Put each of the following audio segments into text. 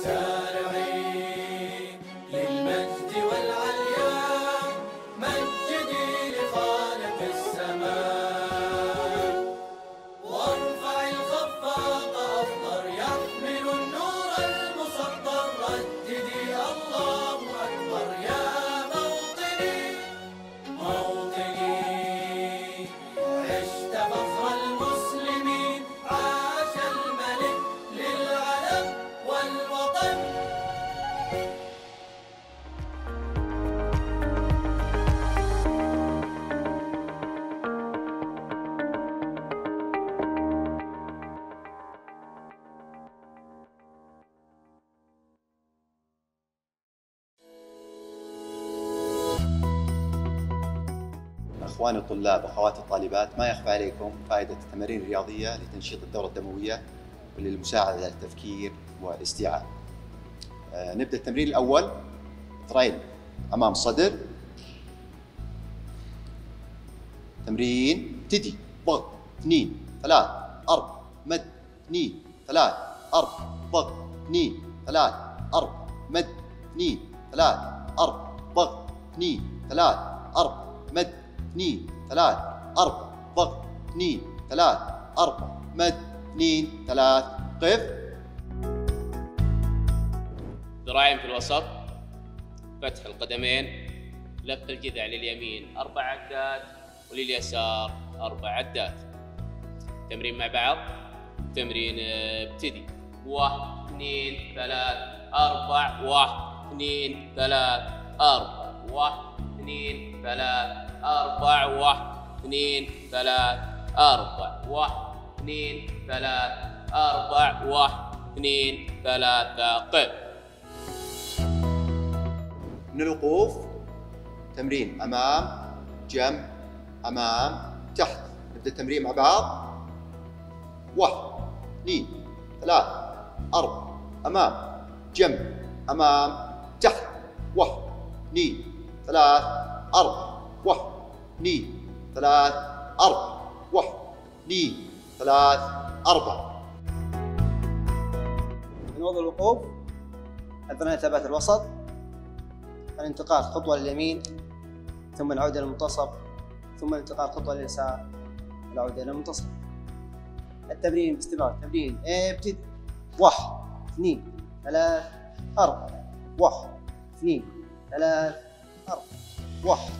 자. الطلاب أخواتي الطالبات ما يخفى عليكم فائدة التمارين الرياضية لتنشيط الدورة الدموية وللمساعدة على التفكير والاستيعاب آه، نبدأ التمرين الأول ترين أمام الصدر تمرين تدي ضغط اثنين ثلاث أرب مد اثنين ثلاث أرب ضغط اثنين ثلاث أرب مد اثنين ثلاث أرب ضغط اثنين ثلاث أرب مد اثنين ثلاث أربع ضغط اثنين ثلاث أربع مد اثنين ثلاث قف ذراعين في الوسط فتح القدمين لف الجذع لليمين أربع عدات ولليسار أربع عدات تمرين مع بعض تمرين آه، ابتدي واحد اثنين ثلاث أربع واحد اثنين ثلاث أربع واحد اثنين ثلاث أربع واحد اثنين ثلاث أربع واحد اثنين ثلاث أربع واحد اثنين ثلاثة قف من الوقوف تمرين أمام جنب أمام تحت نبدأ التمرين مع بعض واحد اثنين ثلاث أربع أمام جنب أمام تحت واحد اثنين ثلاث أربع واحد اثنين ثلاث أربعة واحد اثنين ثلاث أربعة من وضع الوقوف أثناء ثبات الوسط الانتقال خطوة لليمين ثم العودة للمنتصف ثم الانتقال خطوة لليسار العودة للمنتصف التمرين باستمرار تمرين إيه، ابتدي واحد اثنين ثلاث أربعة واحد اثنين ثلاث أربعة واحد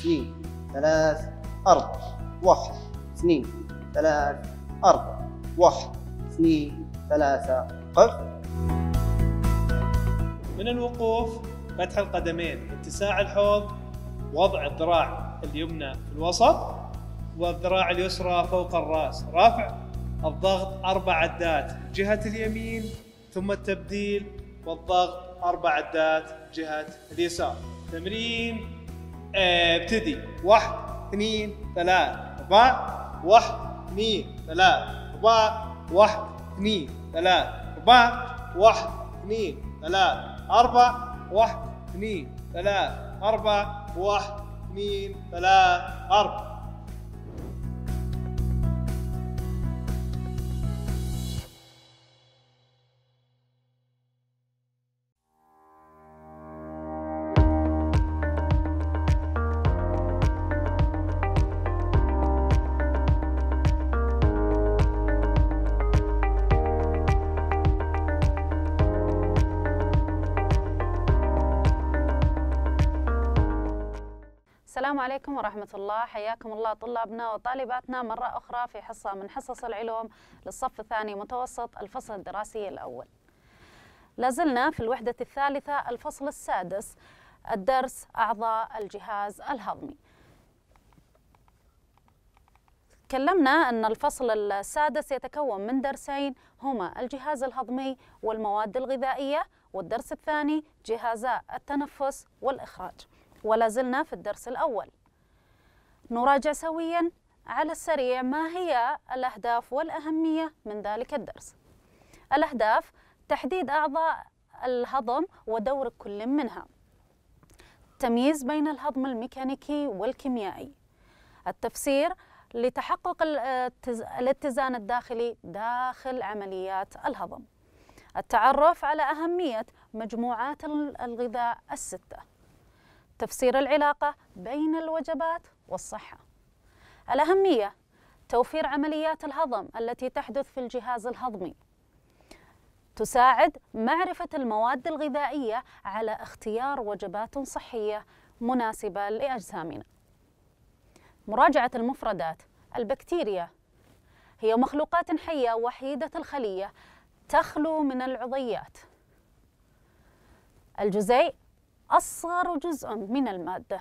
اثنين ثلاث أربعة واحد اثنين ثلاث أربعة واحد اثنين ثلاثة قف من الوقوف فتح القدمين اتساع الحوض وضع الذراع اليمنى في الوسط والذراع اليسرى فوق الرأس رفع الضغط أربع عدات جهة اليمين ثم التبديل والضغط أربع عدات جهة اليسار تمرين آه، ابتدي واحد اثنين ثلاث أربعة واحد اثنين ثلاث أربعة واحد اثنين ثلاث أربعة واحد اثنين ثلاث أربعة واحد اثنين ثلاث أربعة واحد اثنين ثلاث أربعة السلام عليكم ورحمة الله حياكم الله طلابنا وطالباتنا مرة أخرى في حصة من حصص العلوم للصف الثاني متوسط الفصل الدراسي الأول لازلنا في الوحدة الثالثة الفصل السادس الدرس أعضاء الجهاز الهضمي تكلمنا أن الفصل السادس يتكون من درسين هما الجهاز الهضمي والمواد الغذائية والدرس الثاني جهاز التنفس والإخراج ولا زلنا في الدرس الأول نراجع سويا على السريع ما هي الأهداف والأهمية من ذلك الدرس الأهداف تحديد أعضاء الهضم ودور كل منها تمييز بين الهضم الميكانيكي والكيميائي التفسير لتحقق الاتزان الداخلي داخل عمليات الهضم التعرف على أهمية مجموعات الغذاء الستة تفسير العلاقة بين الوجبات والصحة. الأهمية توفير عمليات الهضم التي تحدث في الجهاز الهضمي. تساعد معرفة المواد الغذائية على اختيار وجبات صحية مناسبة لأجسامنا. مراجعة المفردات البكتيريا هي مخلوقات حية وحيدة الخلية تخلو من العضيات. الجزيء أصغر جزء من المادة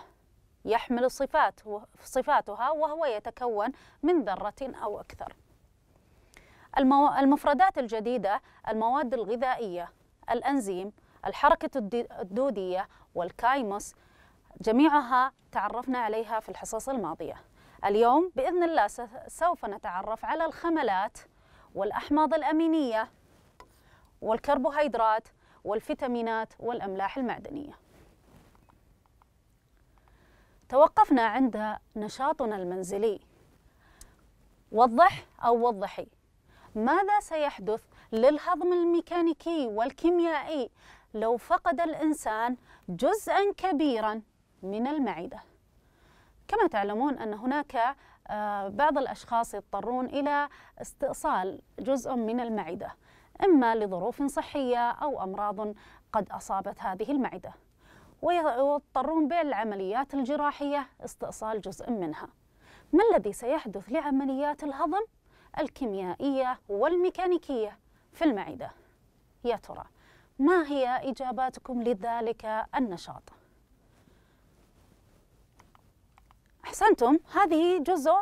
يحمل صفات صفاتها وهو يتكون من ذرة أو أكثر المفردات الجديدة المواد الغذائية الأنزيم الحركة الدودية والكايموس جميعها تعرفنا عليها في الحصص الماضية اليوم بإذن الله سوف نتعرف على الخملات والأحماض الأمينية والكربوهيدرات والفيتامينات والأملاح المعدنية توقفنا عند نشاطنا المنزلي وضح أو وضحي ماذا سيحدث للهضم الميكانيكي والكيميائي لو فقد الإنسان جزءا كبيرا من المعدة كما تعلمون أن هناك آه، بعض الأشخاص يضطرون إلى استئصال جزء من المعدة إما لظروف صحية أو أمراض قد أصابت هذه المعدة ويضطرون بالعمليات الجراحية استئصال جزء منها ما الذي سيحدث لعمليات الهضم الكيميائية والميكانيكية في المعدة يا ترى ما هي إجاباتكم لذلك النشاط أحسنتم هذه جزء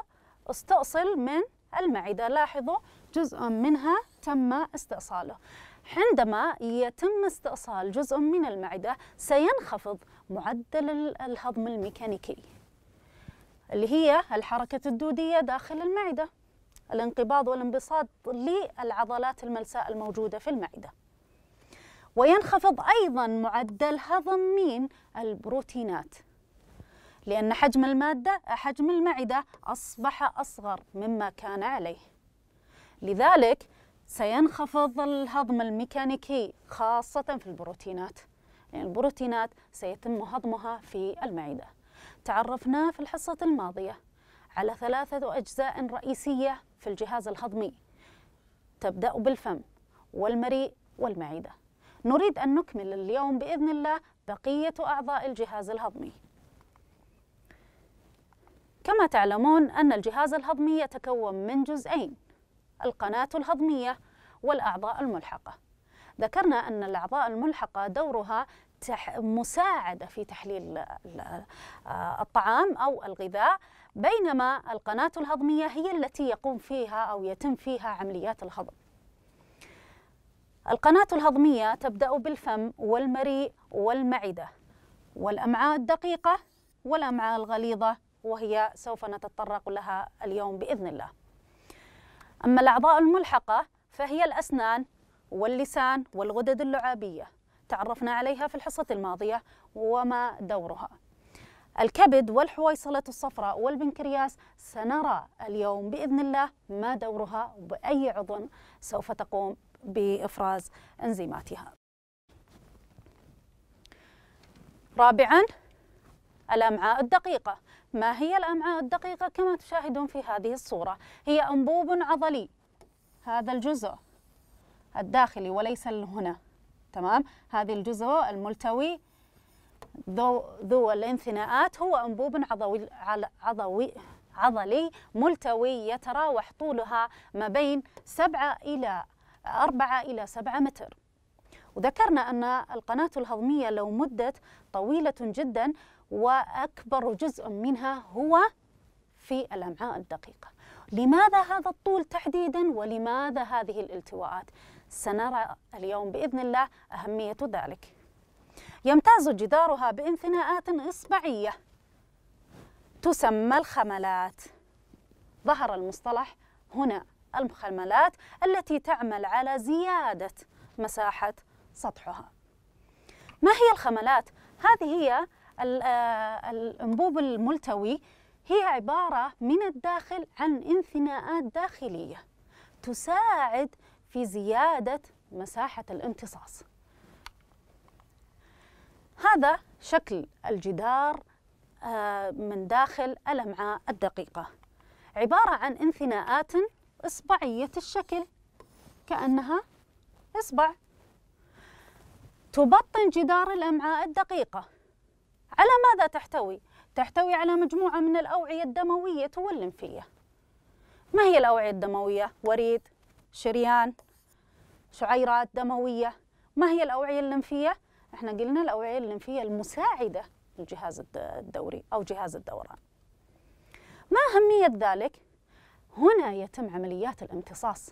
استؤصل من المعدة لاحظوا جزء منها تم استئصاله عندما يتم استئصال جزء من المعدة سينخفض معدل الهضم الميكانيكي اللي هي الحركة الدودية داخل المعدة الانقباض والانبساط للعضلات الملساء الموجودة في المعدة وينخفض أيضا معدل هضم مين البروتينات لأن حجم المادة حجم المعدة أصبح أصغر مما كان عليه لذلك سينخفض الهضم الميكانيكي خاصة في البروتينات لأن يعني البروتينات سيتم هضمها في المعدة تعرفنا في الحصة الماضية على ثلاثة أجزاء رئيسية في الجهاز الهضمي تبدأ بالفم والمريء والمعدة نريد أن نكمل اليوم بإذن الله بقية أعضاء الجهاز الهضمي كما تعلمون أن الجهاز الهضمي يتكون من جزئين القناة الهضمية والأعضاء الملحقة ذكرنا أن الأعضاء الملحقة دورها مساعدة في تحليل آه، الطعام أو الغذاء بينما القناة الهضمية هي التي يقوم فيها أو يتم فيها عمليات الهضم القناة الهضمية تبدأ بالفم والمريء والمعدة والأمعاء الدقيقة والأمعاء الغليظة وهي سوف نتطرق لها اليوم بإذن الله أما الأعضاء الملحقة فهي الأسنان واللسان والغدد اللعابية تعرفنا عليها في الحصة الماضية وما دورها الكبد والحويصلة الصفراء والبنكرياس سنرى اليوم بإذن الله ما دورها وبأي عضو سوف تقوم بإفراز إنزيماتها رابعا الأمعاء الدقيقة ما هي الأمعاء الدقيقة كما تشاهدون في هذه الصورة هي أنبوب عضلي هذا الجزء الداخلي وليس هنا تمام هذه الجزء الملتوي ذو, ذو الانثناءات هو أنبوب عضوي, عضوي عضلي ملتوي يتراوح طولها ما بين 7 إلى 4 إلى 7 متر وذكرنا أن القناة الهضمية لو مدت طويلة جدا وأكبر جزء منها هو في الأمعاء الدقيقة لماذا هذا الطول تحديدا ولماذا هذه الالتواءات سنرى اليوم بإذن الله أهمية ذلك يمتاز جدارها بانثناءات إصبعية تسمى الخملات ظهر المصطلح هنا الخملات التي تعمل على زيادة مساحة سطحها ما هي الخملات؟ هذه هي آه، الانبوب الملتوي هي عبارة من الداخل عن انثناءات داخلية تساعد في زيادة مساحة الامتصاص هذا شكل الجدار آه، من داخل الأمعاء الدقيقة عبارة عن انثناءات إصبعية الشكل كأنها إصبع تبطن جدار الأمعاء الدقيقة على ماذا تحتوي؟ تحتوي على مجموعة من الأوعية الدموية واللمفية ما هي الأوعية الدموية؟ وريد، شريان، شعيرات دموية ما هي الأوعية اللمفية؟ احنا قلنا الأوعية اللمفية المساعدة للجهاز الدوري أو جهاز الدوران ما أهمية ذلك؟ هنا يتم عمليات الامتصاص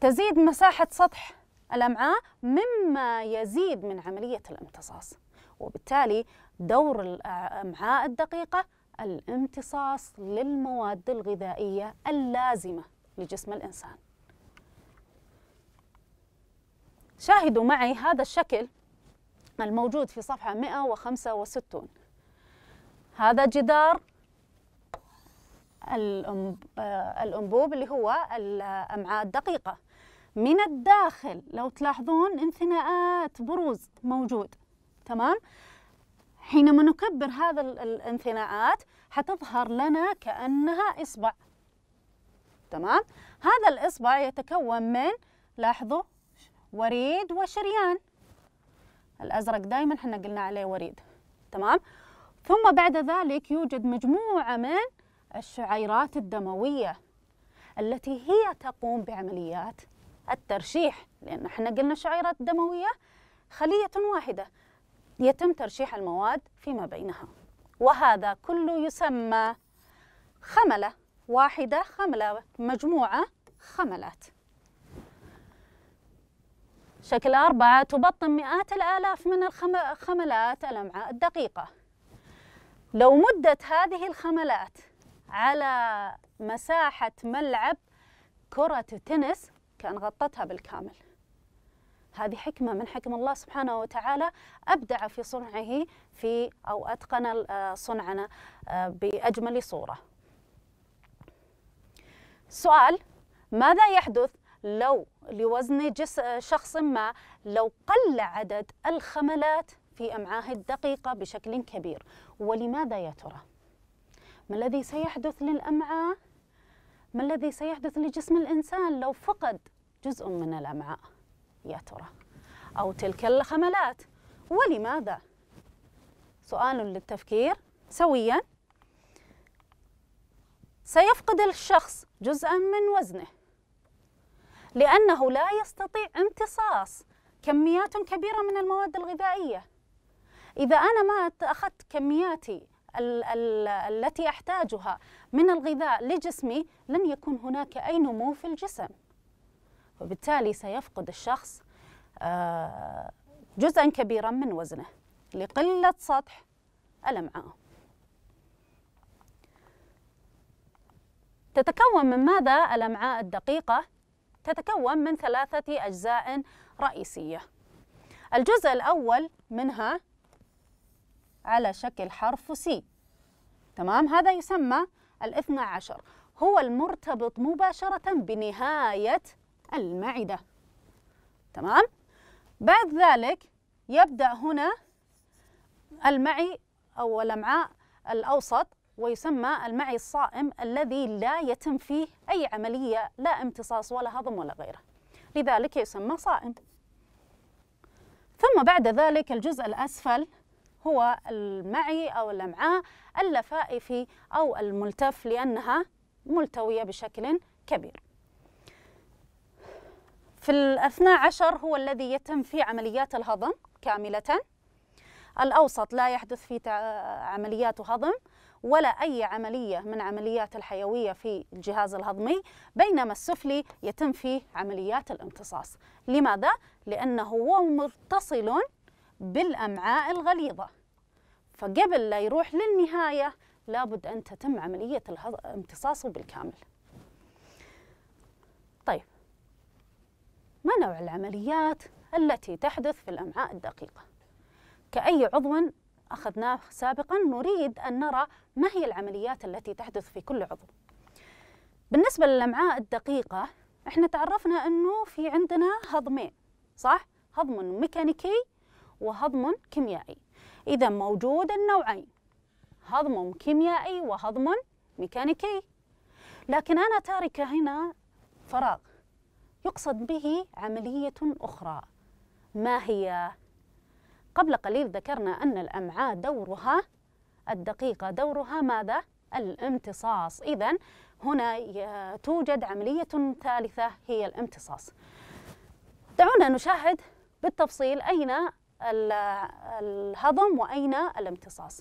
تزيد مساحة سطح الأمعاء مما يزيد من عملية الامتصاص وبالتالي دور الأمعاء آه، الدقيقة الامتصاص للمواد الغذائية اللازمة لجسم الإنسان شاهدوا معي هذا الشكل الموجود في صفحة 165 هذا جدار آه، الأنبوب اللي هو الأمعاء آه، الدقيقة من الداخل لو تلاحظون انثناءات بروز موجود تمام حينما نكبر هذا الانثناءات حتظهر لنا كأنها إصبع تمام هذا الإصبع يتكون من لاحظوا وريد وشريان الأزرق دائما احنا قلنا عليه وريد تمام ثم بعد ذلك يوجد مجموعة من الشعيرات الدموية التي هي تقوم بعمليات الترشيح لأن احنا قلنا الشعيرات الدموية خلية واحدة يتم ترشيح المواد فيما بينها وهذا كله يسمى خملة واحدة خملة مجموعة خملات شكل أربعة تبطن مئات الآلاف من الخملات الأمعاء الدقيقة لو مدت هذه الخملات على مساحة ملعب كرة تنس كان غطتها بالكامل هذه حكمة من حكم الله سبحانه وتعالى أبدع في صنعه في أو أتقن آه، صنعنا آه، بأجمل صورة سؤال ماذا يحدث لو لوزن جس آه، شخص ما لو قل عدد الخملات في أمعاه الدقيقة بشكل كبير ولماذا يا ترى؟ ما الذي سيحدث للأمعاء؟ ما الذي سيحدث لجسم الإنسان لو فقد جزء من الأمعاء؟ يا ترى أو تلك الخملات ولماذا؟ سؤال للتفكير سويا سيفقد الشخص جزءا من وزنه لأنه لا يستطيع امتصاص كميات كبيرة من المواد الغذائية إذا أنا ما أخذت كمياتي الـ الـ التي أحتاجها من الغذاء لجسمي لن يكون هناك أي نمو في الجسم وبالتالي سيفقد الشخص آه، جزءا كبيرا من وزنه لقلة سطح الأمعاء تتكون من ماذا الأمعاء الدقيقة؟ تتكون من ثلاثة أجزاء رئيسية الجزء الأول منها على شكل حرف سي تمام هذا يسمى الاثنى عشر هو المرتبط مباشرة بنهاية المعدة تمام بعد ذلك يبدأ هنا المعي أو الأمعاء الأوسط ويسمى المعي الصائم الذي لا يتم فيه أي عملية لا امتصاص ولا هضم ولا غيره لذلك يسمى صائم ثم بعد ذلك الجزء الأسفل هو المعي أو الأمعاء اللفائفي أو الملتف لأنها ملتوية بشكل كبير في الأثنى عشر هو الذي يتم فيه عمليات الهضم كاملة الأوسط لا يحدث فيه عمليات هضم ولا أي عملية من عمليات الحيوية في الجهاز الهضمي بينما السفلي يتم فيه عمليات الامتصاص لماذا؟ لأنه هو متصل بالأمعاء الغليظة فقبل لا يروح للنهاية لابد أن تتم عملية امتصاصه بالكامل طيب ما نوع العمليات التي تحدث في الأمعاء الدقيقة كأي عضو أخذناه سابقا نريد أن نرى ما هي العمليات التي تحدث في كل عضو بالنسبة للأمعاء الدقيقة احنا تعرفنا أنه في عندنا هضمين صح؟ هضم ميكانيكي وهضم كيميائي إذا موجود النوعين هضم كيميائي وهضم ميكانيكي لكن أنا تاركة هنا فراغ يقصد به عملية أخرى ما هي؟ قبل قليل ذكرنا أن الأمعاء دورها الدقيقة دورها ماذا؟ الامتصاص إذا هنا توجد عملية ثالثة هي الامتصاص دعونا نشاهد بالتفصيل أين الهضم وأين الامتصاص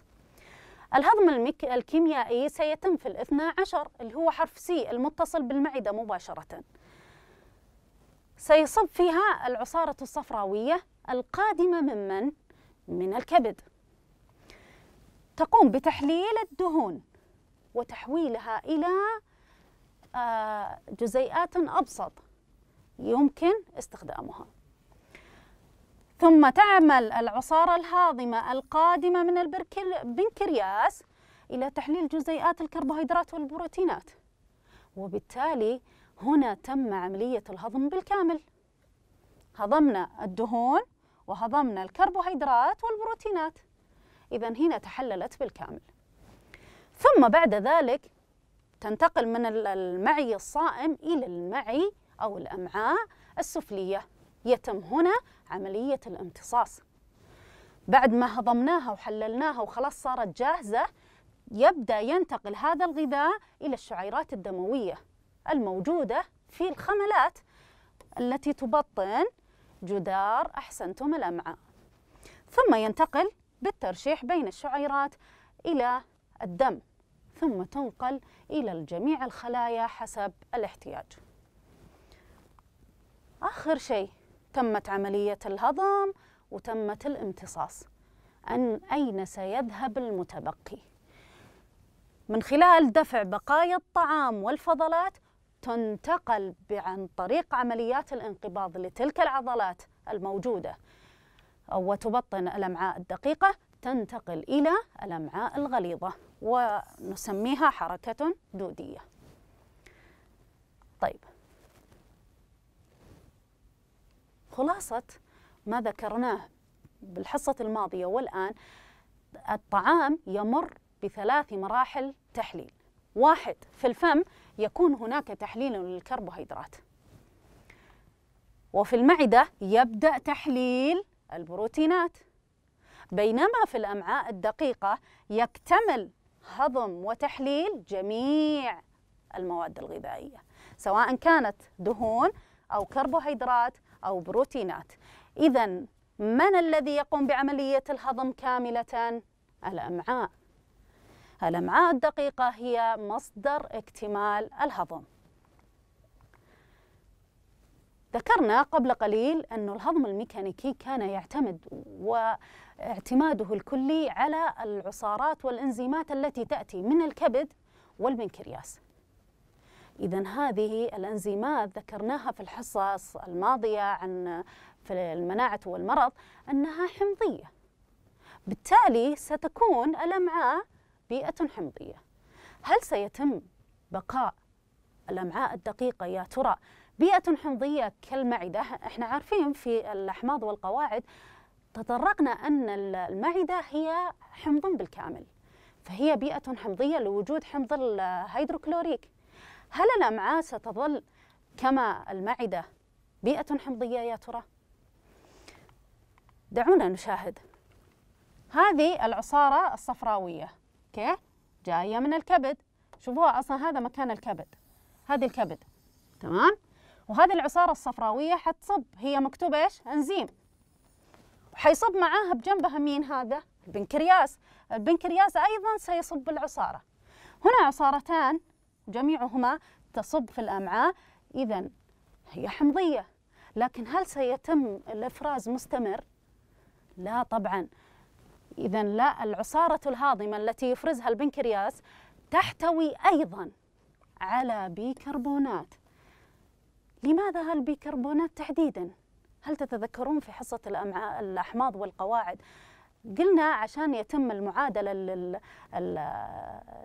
الهضم المك... الكيميائي سيتم في الاثنى عشر اللي هو حرف سي المتصل بالمعدة مباشرةً سيصب فيها العصارة الصفراوية القادمة من من؟ من الكبد تقوم بتحليل الدهون وتحويلها إلى آه، جزيئات أبسط يمكن استخدامها ثم تعمل العصارة الهاضمة القادمة من البنكرياس إلى تحليل جزيئات الكربوهيدرات والبروتينات وبالتالي هنا تم عملية الهضم بالكامل هضمنا الدهون وهضمنا الكربوهيدرات والبروتينات إذا هنا تحللت بالكامل ثم بعد ذلك تنتقل من المعي الصائم إلى المعي أو الأمعاء السفلية يتم هنا عملية الامتصاص بعد ما هضمناها وحللناها وخلاص صارت جاهزة يبدأ ينتقل هذا الغذاء إلى الشعيرات الدموية الموجودة في الخملات التي تبطن جدار أحسنتم الأمعاء ثم ينتقل بالترشيح بين الشعيرات إلى الدم ثم تنقل إلى جميع الخلايا حسب الاحتياج آخر شيء تمت عملية الهضم وتمت الامتصاص أن أين سيذهب المتبقي من خلال دفع بقايا الطعام والفضلات تنتقل عن طريق عمليات الانقباض لتلك العضلات الموجودة وتبطن الأمعاء الدقيقة تنتقل إلى الأمعاء الغليظة ونسميها حركة دودية طيب خلاصة ما ذكرناه بالحصة الماضية والآن الطعام يمر بثلاث مراحل تحليل واحد في الفم يكون هناك تحليل للكربوهيدرات وفي المعدة يبدأ تحليل البروتينات بينما في الأمعاء الدقيقة يكتمل هضم وتحليل جميع المواد الغذائية سواء كانت دهون أو كربوهيدرات أو بروتينات إذا من الذي يقوم بعملية الهضم كاملة؟ الأمعاء الأمعاء الدقيقة هي مصدر اكتمال الهضم ذكرنا قبل قليل أن الهضم الميكانيكي كان يعتمد واعتماده الكلي على العصارات والإنزيمات التي تأتي من الكبد والبنكرياس إذا هذه الأنزيمات ذكرناها في الحصص الماضية عن في المناعة والمرض أنها حمضية بالتالي ستكون الأمعاء بيئة حمضية هل سيتم بقاء الأمعاء الدقيقة يا ترى بيئة حمضية كالمعدة احنا عارفين في الأحماض والقواعد تطرقنا أن المعدة هي حمض بالكامل فهي بيئة حمضية لوجود حمض الهيدروكلوريك هل الأمعاء ستظل كما المعدة بيئة حمضية يا ترى؟ دعونا نشاهد هذه العصارة الصفراوية اوكي جايه من الكبد شوفوها اصلا هذا مكان الكبد هذه الكبد تمام وهذه العصاره الصفراويه حتصب هي مكتوب ايش انزيم وحيصب معاها بجنبها مين هذا البنكرياس البنكرياس ايضا سيصب العصاره هنا عصارتان جميعهما تصب في الامعاء اذا هي حمضيه لكن هل سيتم الافراز مستمر لا طبعا إذا لا العصارة الهاضمة التي يفرزها البنكرياس تحتوي أيضا على بيكربونات لماذا هالبيكربونات تحديدا؟ هل تتذكرون في حصة الأمعاء الأحماض والقواعد قلنا عشان يتم المعادلة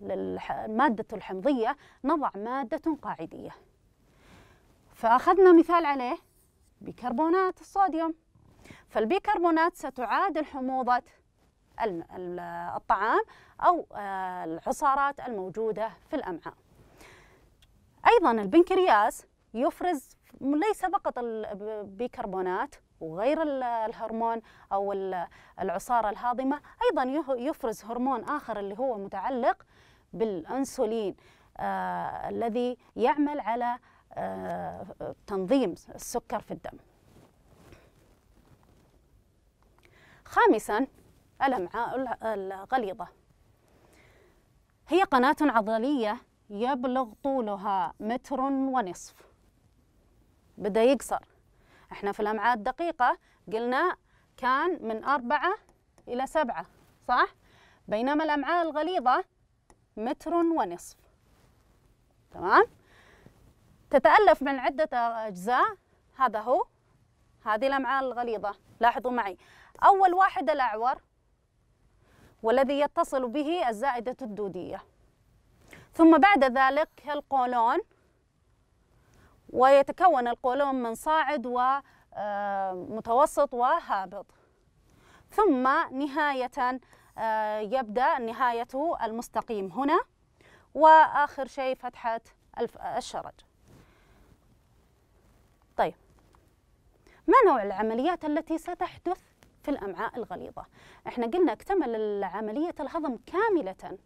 للمادة الحمضية نضع مادة قاعدية فأخذنا مثال عليه بيكربونات الصوديوم فالبيكربونات ستعادل حموضة الطعام أو آه، العصارات الموجودة في الأمعاء أيضا البنكرياس يفرز ليس فقط البيكربونات وغير الهرمون أو العصارة الهاضمة أيضا يفرز هرمون آخر اللي هو متعلق بالأنسولين آه الذي يعمل على آه تنظيم السكر في الدم خامسا الأمعاء الغليظة هي قناة عضلية يبلغ طولها متر ونصف بدأ يقصر احنا في الأمعاء الدقيقة قلنا كان من أربعة إلى سبعة صح؟ بينما الأمعاء الغليظة متر ونصف تمام؟ تتألف من عدة أجزاء هذا هو هذه الأمعاء الغليظة لاحظوا معي أول واحد الأعور والذي يتصل به الزائدة الدودية ثم بعد ذلك القولون ويتكون القولون من صاعد ومتوسط آه، وهابط ثم نهاية آه، يبدأ نهاية المستقيم هنا وآخر شيء فتحة الشرج طيب ما نوع العمليات التي ستحدث في الأمعاء الغليظة احنا قلنا اكتمل عملية الهضم كاملة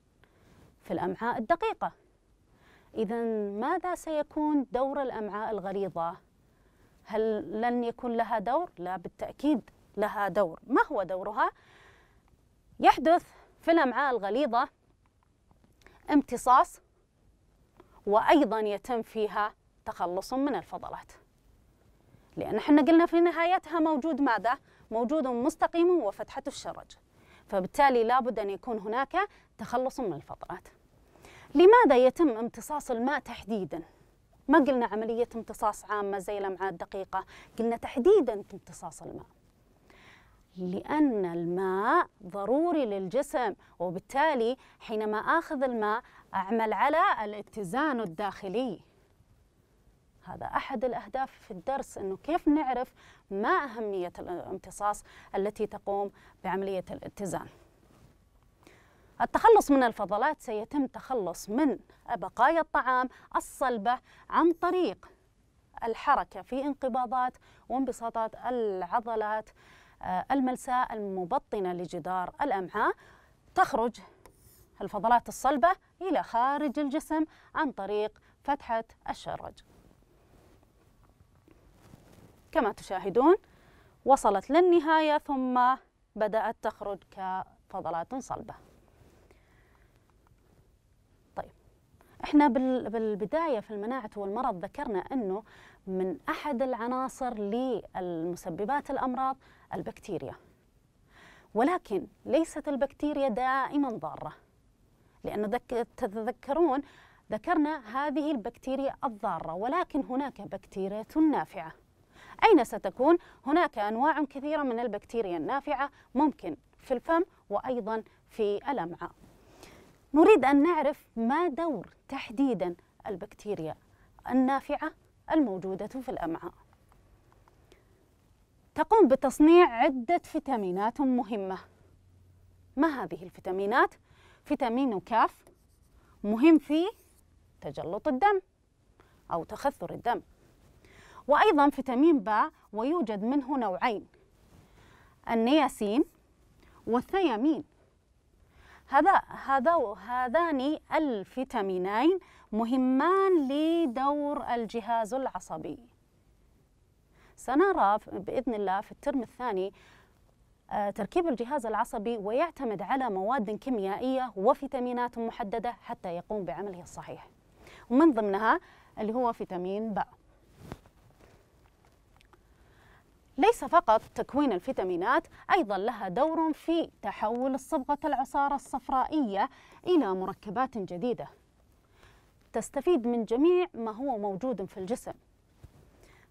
في الأمعاء الدقيقة إذا ماذا سيكون دور الأمعاء الغليظة؟ هل لن يكون لها دور؟ لا بالتأكيد لها دور ما هو دورها؟ يحدث في الأمعاء الغليظة امتصاص وأيضا يتم فيها تخلص من الفضلات لأن احنا قلنا في نهايتها موجود ماذا؟ موجود مستقيم وفتحته الشرج فبالتالي لابد أن يكون هناك تخلص من الفطرات لماذا يتم امتصاص الماء تحديدا؟ ما قلنا عملية امتصاص عامة زي الأمعاء الدقيقة قلنا تحديدا امتصاص الماء لأن الماء ضروري للجسم وبالتالي حينما آخذ الماء أعمل على الاتزان الداخلي هذا أحد الأهداف في الدرس أنه كيف نعرف ما أهمية الامتصاص التي تقوم بعملية الاتزان التخلص من الفضلات سيتم تخلص من بقايا الطعام الصلبة عن طريق الحركة في انقباضات وانبساطات العضلات آه، الملساء المبطنة لجدار الأمعاء تخرج الفضلات الصلبة إلى خارج الجسم عن طريق فتحة الشرج كما تشاهدون وصلت للنهاية ثم بدأت تخرج كفضلات صلبة طيب احنا بالبداية في المناعة والمرض ذكرنا أنه من أحد العناصر للمسببات الأمراض البكتيريا ولكن ليست البكتيريا دائما ضارة لأنه تتذكرون ذكرنا هذه البكتيريا الضارة ولكن هناك بكتيريا نافعة أين ستكون؟ هناك أنواع كثيرة من البكتيريا النافعة ممكن في الفم وأيضا في الأمعاء نريد أن نعرف ما دور تحديدا البكتيريا النافعة الموجودة في الأمعاء تقوم بتصنيع عدة فيتامينات مهمة ما هذه الفيتامينات؟ فيتامين كاف مهم في تجلط الدم أو تخثر الدم وأيضا فيتامين باء ويوجد منه نوعين النياسين والثيامين هذا هذا هذان الفيتامينين مهمان لدور الجهاز العصبي سنرى بإذن الله في الترم الثاني آه، تركيب الجهاز العصبي ويعتمد على مواد كيميائية وفيتامينات محددة حتى يقوم بعمله الصحيح ومن ضمنها اللي هو فيتامين باء ليس فقط تكوين الفيتامينات أيضا لها دور في تحول الصبغة العصارة الصفرائية إلى مركبات جديدة تستفيد من جميع ما هو موجود في الجسم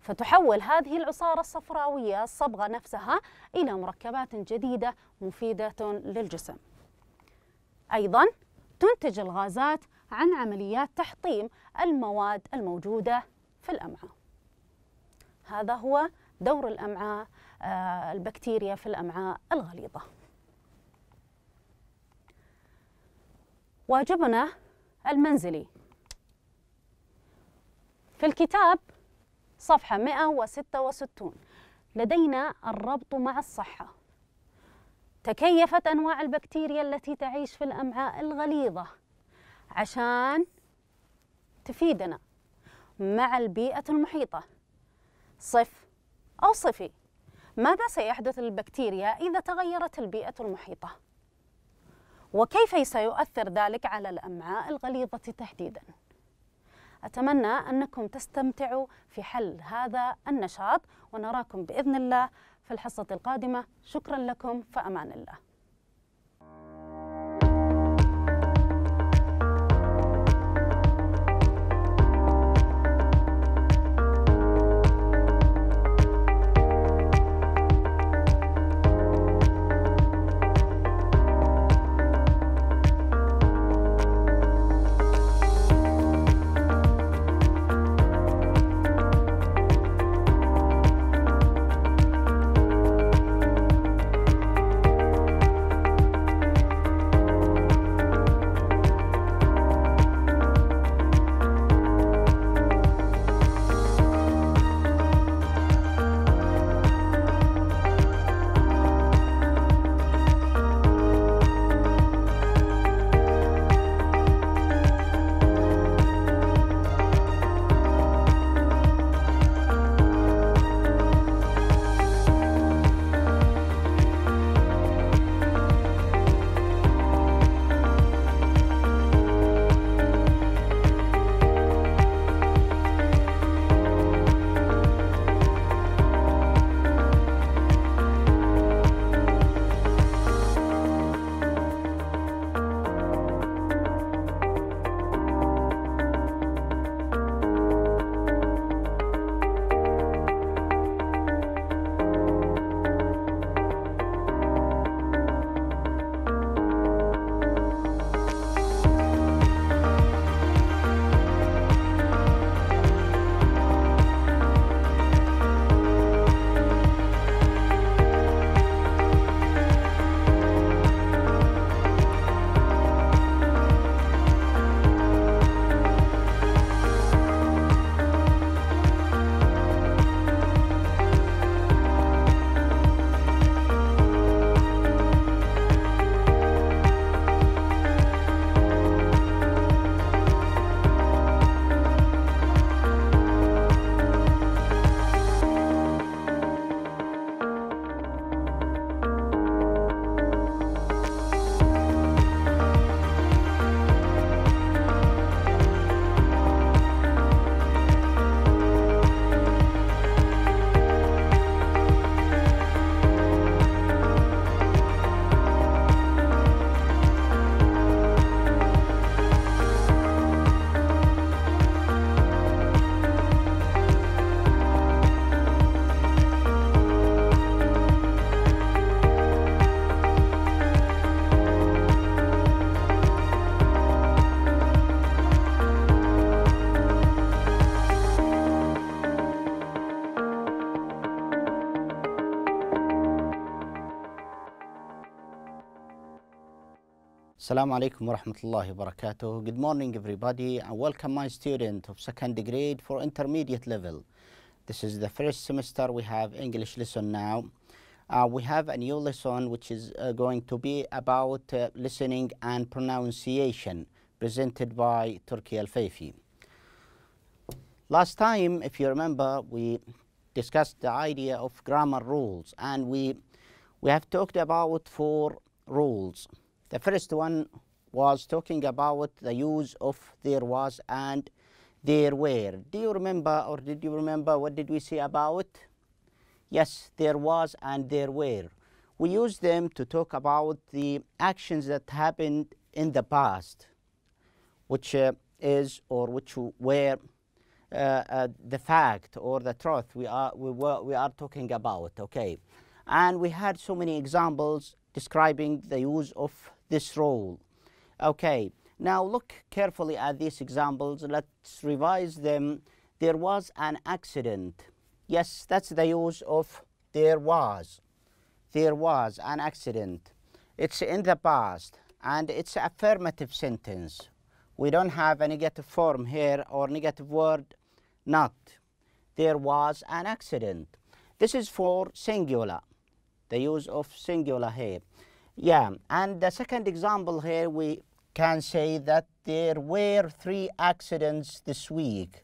فتحول هذه العصارة الصفراوية الصبغة نفسها إلى مركبات جديدة مفيدة للجسم أيضا تنتج الغازات عن عمليات تحطيم المواد الموجودة في الأمعاء هذا هو دور الامعاء آه، البكتيريا في الامعاء الغليظه واجبنا المنزلي في الكتاب صفحة 166 لدينا الربط مع الصحة تكيفت أنواع البكتيريا التي تعيش في الأمعاء الغليظة عشان تفيدنا مع البيئة المحيطة صفر أوصفي ماذا سيحدث للبكتيريا إذا تغيرت البيئة المحيطة؟ وكيف سيؤثر ذلك على الأمعاء الغليظة تحديداً؟ أتمنى أنكم تستمتعوا في حل هذا النشاط ونراكم بإذن الله في الحصة القادمة شكرا لكم فأمان الله Assalamu alaikum wa rahmatullahi wa barakatuh. Good morning, everybody, and welcome my student of second grade for intermediate level. This is the first semester we have English lesson now. Uh, we have a new lesson which is uh, going to be about uh, listening and pronunciation presented by Turki Al-Faifi. Last time, if you remember, we discussed the idea of grammar rules and we, we have talked about four rules the first one was talking about the use of there was and there were. Do you remember or did you remember what did we say about? Yes, there was and there were. We use them to talk about the actions that happened in the past, which uh, is or which were uh, uh, the fact or the truth we are, we, were, we are talking about, okay? And we had so many examples describing the use of this rule. Okay, now look carefully at these examples. Let's revise them. There was an accident. Yes, that's the use of there was. There was an accident. It's in the past and it's an affirmative sentence. We don't have a negative form here or negative word not. There was an accident. This is for singular, the use of singular here. Yeah, and the second example here, we can say that there were three accidents this week.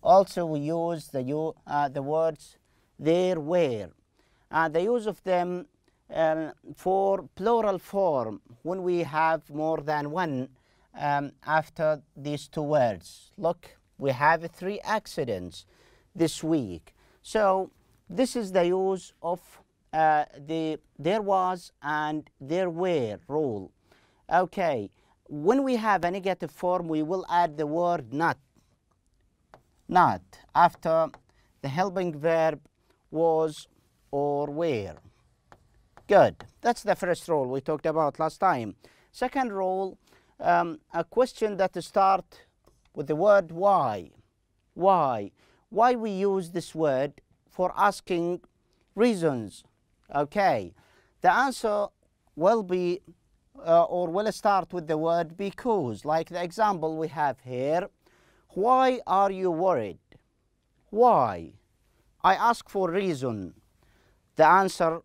Also, we use the, uh, the words there were. Uh, the use of them um, for plural form when we have more than one um, after these two words. Look, we have three accidents this week. So this is the use of uh, the there was and there were rule. Okay, when we have a negative form, we will add the word not. Not after the helping verb was or were. Good. That's the first rule we talked about last time. Second rule, um, a question that starts with the word why. Why? Why we use this word for asking reasons Okay, the answer will be uh, or will start with the word because, like the example we have here. Why are you worried? Why? I ask for reason. The answer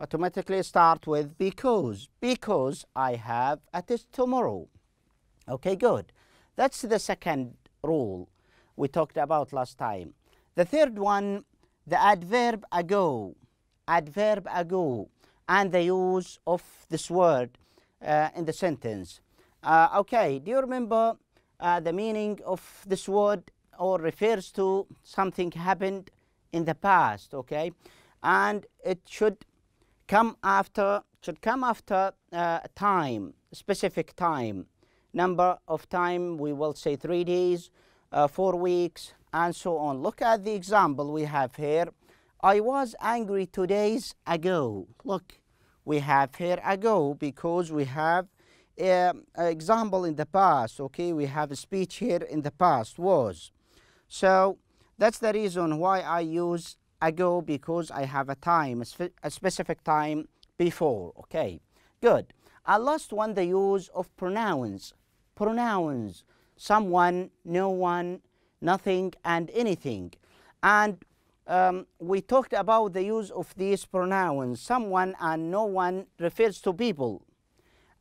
automatically start with because. Because I have a test tomorrow. Okay, good. That's the second rule we talked about last time. The third one, the adverb ago adverb ago and the use of this word uh, in the sentence. Uh, okay, do you remember uh, the meaning of this word or refers to something happened in the past, okay? And it should come after, should come after uh, time, specific time. Number of time, we will say three days, uh, four weeks, and so on. Look at the example we have here. I was angry two days ago. Look, we have here ago because we have um, an example in the past, okay? We have a speech here in the past, was. So that's the reason why I use ago because I have a time, a specific time before, okay? Good. I lost one the use of pronouns. Pronouns, someone, no one, nothing, and anything. And um, we talked about the use of these pronouns. Someone and no one refers to people.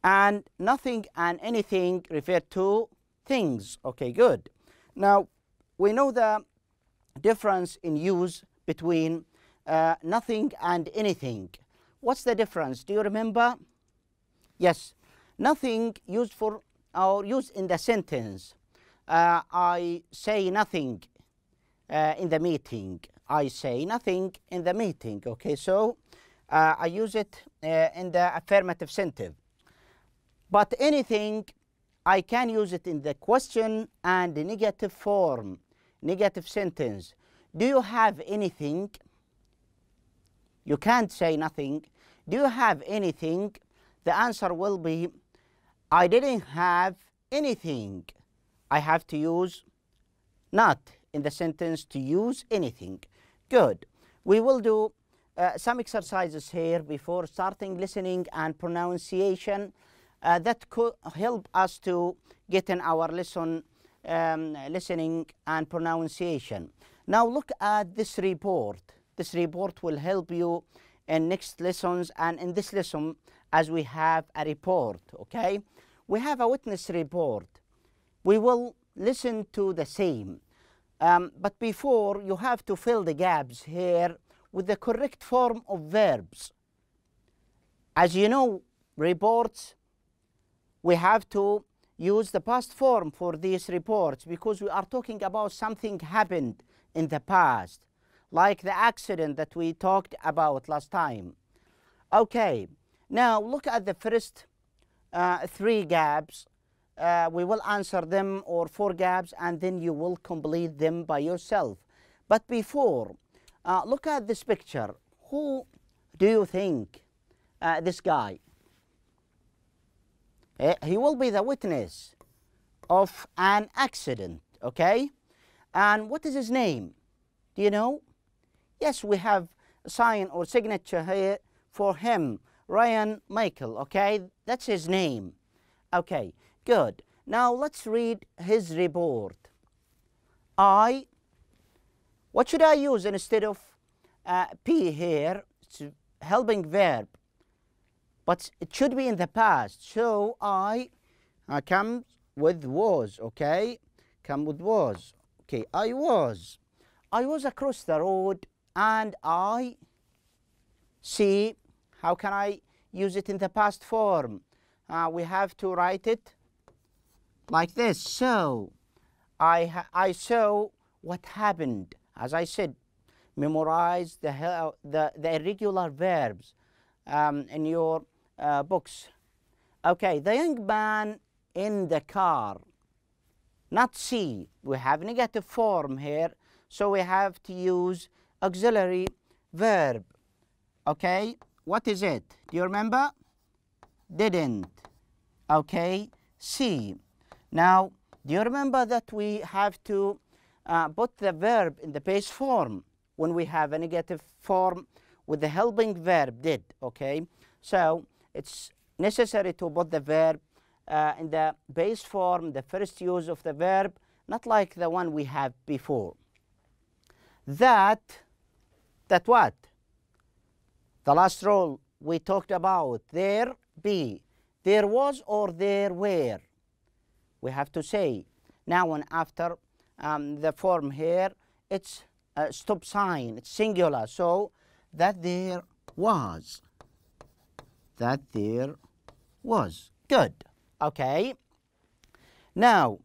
And nothing and anything refer to things. Okay, good. Now, we know the difference in use between uh, nothing and anything. What's the difference? Do you remember? Yes. Nothing used for or used in the sentence. Uh, I say nothing uh, in the meeting. I say nothing in the meeting. Okay, so uh, I use it uh, in the affirmative sentence. But anything, I can use it in the question and the negative form, negative sentence. Do you have anything? You can't say nothing. Do you have anything? The answer will be, I didn't have anything. I have to use not in the sentence to use anything. Good. We will do uh, some exercises here before starting listening and pronunciation uh, that could help us to get in our lesson um, listening and pronunciation. Now look at this report. This report will help you in next lessons and in this lesson as we have a report, okay? We have a witness report. We will listen to the same um, but before, you have to fill the gaps here with the correct form of verbs. As you know, reports, we have to use the past form for these reports because we are talking about something happened in the past, like the accident that we talked about last time. Okay, now look at the first uh, three gaps uh, we will answer them or four gaps and then you will complete them by yourself. But before, uh, look at this picture. Who do you think uh, this guy? Eh, he will be the witness of an accident, okay? And what is his name? Do you know? Yes, we have a sign or signature here for him, Ryan Michael, okay? That's his name. Okay. Good. Now let's read his report. I, what should I use instead of uh, P here? It's a helping verb, but it should be in the past. So I, I uh, come with was, okay? Come with was. Okay, I was. I was across the road and I see, how can I use it in the past form? Uh, we have to write it like this. So I, I saw what happened. As I said, memorize the, the, the irregular verbs um, in your uh, books. Okay, the young man in the car. Not see. We have negative form here, so we have to use auxiliary verb. Okay, what is it? Do you remember? Didn't. Okay, see. Now, do you remember that we have to uh, put the verb in the base form when we have a negative form with the helping verb did, okay? So it's necessary to put the verb uh, in the base form, the first use of the verb, not like the one we have before. That, that what? The last rule we talked about, there be, there was or there were we have to say now and after um, the form here, it's a stop sign, it's singular. So that there was, that there was. Good, okay. Now,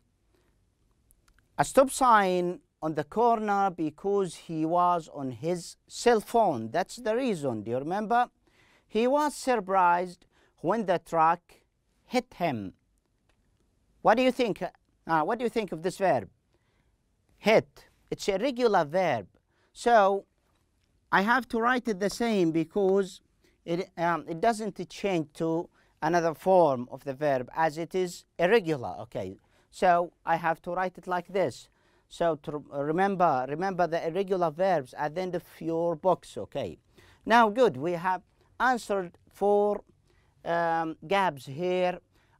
a stop sign on the corner because he was on his cell phone. That's the reason, do you remember? He was surprised when the truck hit him. What do you think? Uh, uh, what do you think of this verb? Hit. It's a regular verb. So I have to write it the same because it, um, it doesn't change to another form of the verb as it is irregular. Okay, so I have to write it like this. So to uh, remember, remember the irregular verbs at the end of your books. Okay, now good. We have answered four um, gaps here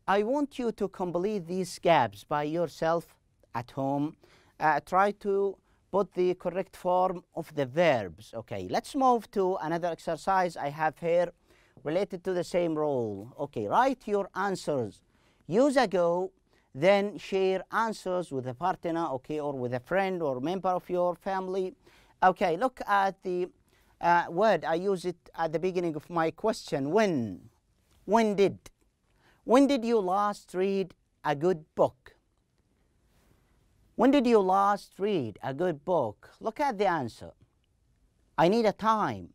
I want you to complete these gaps by yourself at home. Uh, try to put the correct form of the verbs. Okay, let's move to another exercise I have here related to the same role. Okay, write your answers. Use ago, then share answers with a partner, okay, or with a friend or member of your family. Okay, look at the uh, word. I use it at the beginning of my question. When? When did? When did you last read a good book? When did you last read a good book? Look at the answer. I need a time.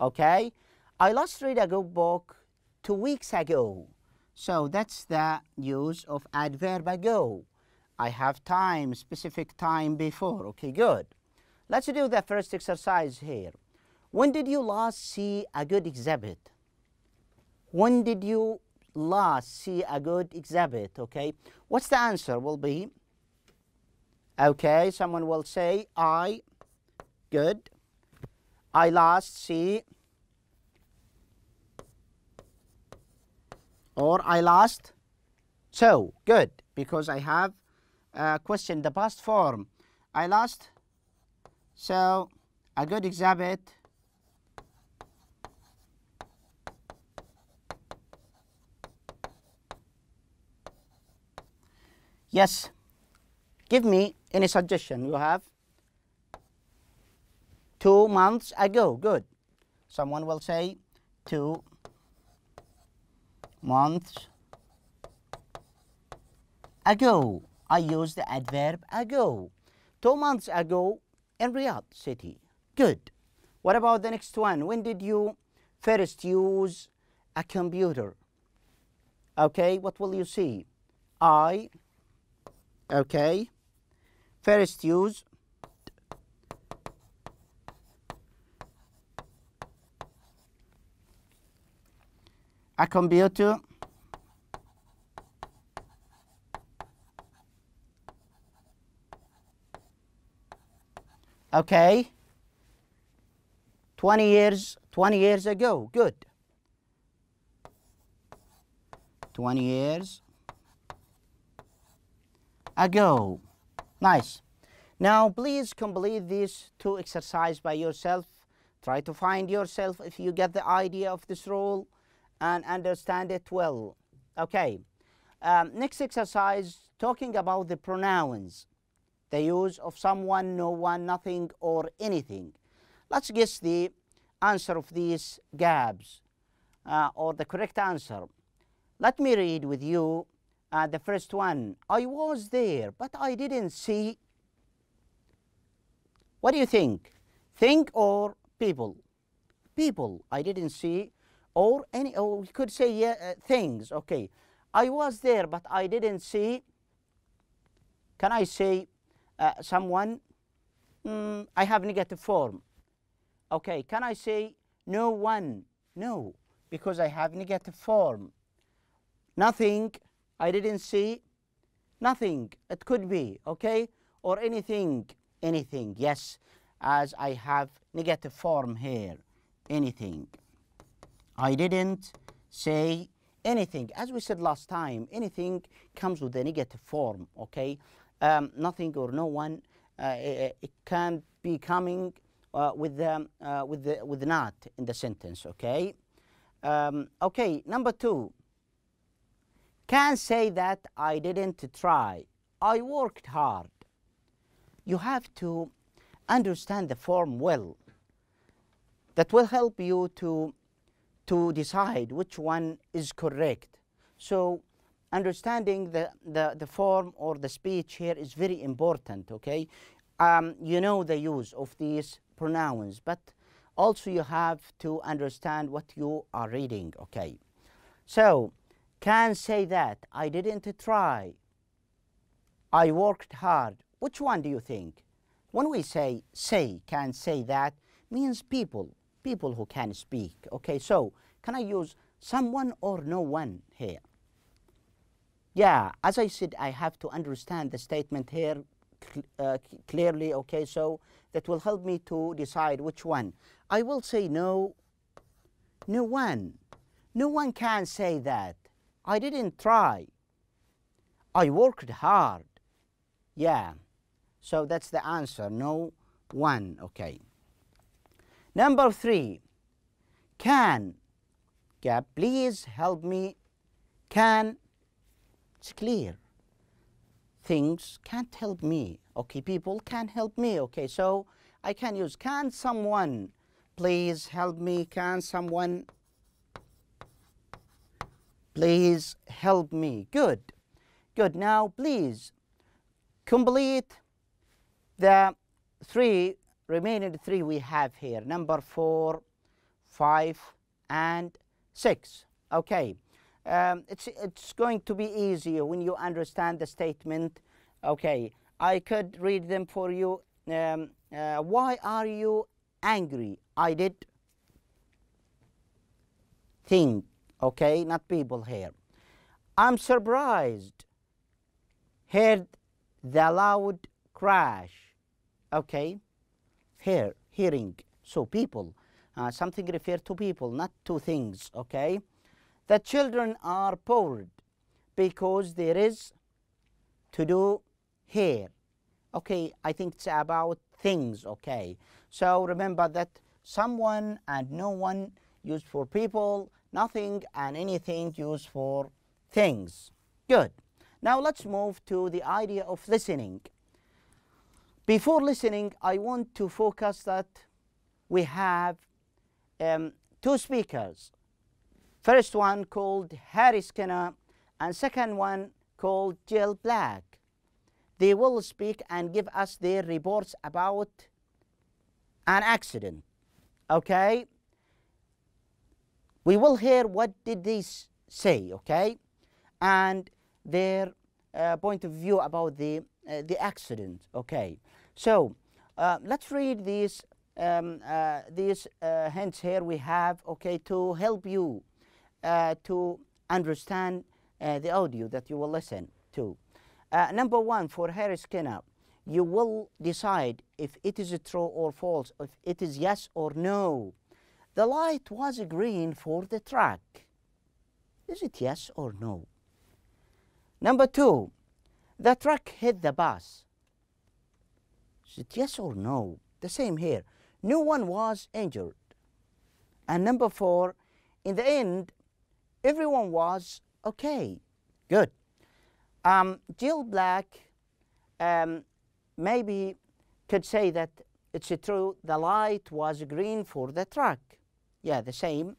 Okay? I last read a good book two weeks ago. So that's the use of adverb ago. I have time, specific time before. Okay, good. Let's do the first exercise here. When did you last see a good exhibit? When did you last see a good exhibit, okay? What's the answer will be? Okay, someone will say, I, good. I last see, or I last so, good, because I have a question, the past form. I last, so a good exhibit Yes. Give me any suggestion you have. Two months ago. Good. Someone will say two months ago. I use the adverb ago. Two months ago in Riyadh city. Good. What about the next one? When did you first use a computer? Okay, what will you see? I Okay. First use a computer okay 20 years 20 years ago good 20 years ago. Nice. Now, please complete these two exercises by yourself. Try to find yourself if you get the idea of this rule and understand it well. Okay. Um, next exercise, talking about the pronouns, the use of someone, no one, nothing, or anything. Let's guess the answer of these gaps uh, or the correct answer. Let me read with you uh, the first one, I was there, but I didn't see. What do you think? Think or people? People, I didn't see, or any, or we could say yeah, uh, things, okay. I was there, but I didn't see. Can I say uh, someone? Mm, I have negative form. Okay, can I say no one? No, because I have negative form. Nothing, I didn't see nothing. It could be, okay? Or anything, anything, yes, as I have negative form here, anything. I didn't say anything. As we said last time, anything comes with a negative form, okay? Um, nothing or no one, uh, it, it, can be coming uh, with, the, um, uh, with, the, with not in the sentence, okay? Um, okay, number two, can say that I didn't try. I worked hard. You have to understand the form well. That will help you to, to decide which one is correct. So understanding the, the, the form or the speech here is very important, okay? Um, you know the use of these pronouns, but also you have to understand what you are reading, okay? So can say that I didn't try, I worked hard. Which one do you think? When we say say, can say that, means people, people who can speak. Okay, so can I use someone or no one here? Yeah, as I said, I have to understand the statement here cl uh, clearly, okay, so that will help me to decide which one. I will say no, no one. No one can say that. I didn't try. I worked hard. Yeah. So that's the answer. No one. Okay. Number three. Can. Yeah, please help me. Can. It's clear. Things can't help me. Okay, people can't help me. Okay, so I can use can someone please help me. Can someone Please help me. Good. Good. Now, please complete the three remaining three we have here number four, five, and six. Okay. Um, it's, it's going to be easier when you understand the statement. Okay. I could read them for you. Um, uh, why are you angry? I did think okay, not people here. I'm surprised, heard the loud crash, okay, here, hearing, so people, uh, something referred to people, not to things, okay. The children are bored because there is to do here, okay, I think it's about things, okay. So remember that someone and no one used for people, nothing and anything used for things. Good. Now let's move to the idea of listening. Before listening, I want to focus that we have um, two speakers. First one called Harry Skinner and second one called Jill Black. They will speak and give us their reports about an accident. Okay? We will hear what did they say, okay, and their uh, point of view about the uh, the accident, okay. So uh, let's read these um, uh, these uh, hints here we have, okay, to help you uh, to understand the audio that you will listen to. number one, for Harry Skinner, you will decide if it is true or false, if it is yes or no. The light was green for the truck. Is it yes or no? Number two, the truck hit the bus. Is it yes or no? The same here. No one was injured. And number four, in the end, everyone was okay. Good. Um, Jill Black um, maybe could say that it's true the light was green for the truck. Yeah, the same.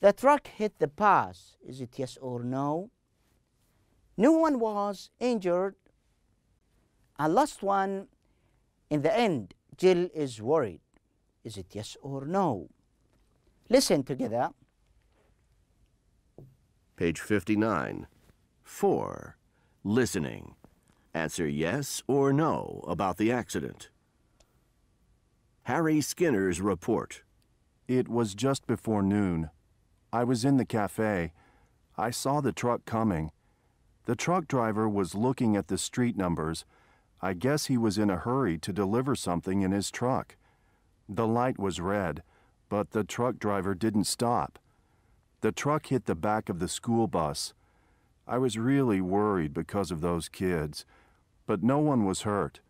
The truck hit the pass. Is it yes or no? No one was injured. A last one. In the end, Jill is worried. Is it yes or no? Listen together. Page 59. 4. Listening. Answer yes or no about the accident. Harry Skinner's report. It was just before noon. I was in the cafe. I saw the truck coming. The truck driver was looking at the street numbers. I guess he was in a hurry to deliver something in his truck. The light was red, but the truck driver didn't stop. The truck hit the back of the school bus. I was really worried because of those kids, but no one was hurt.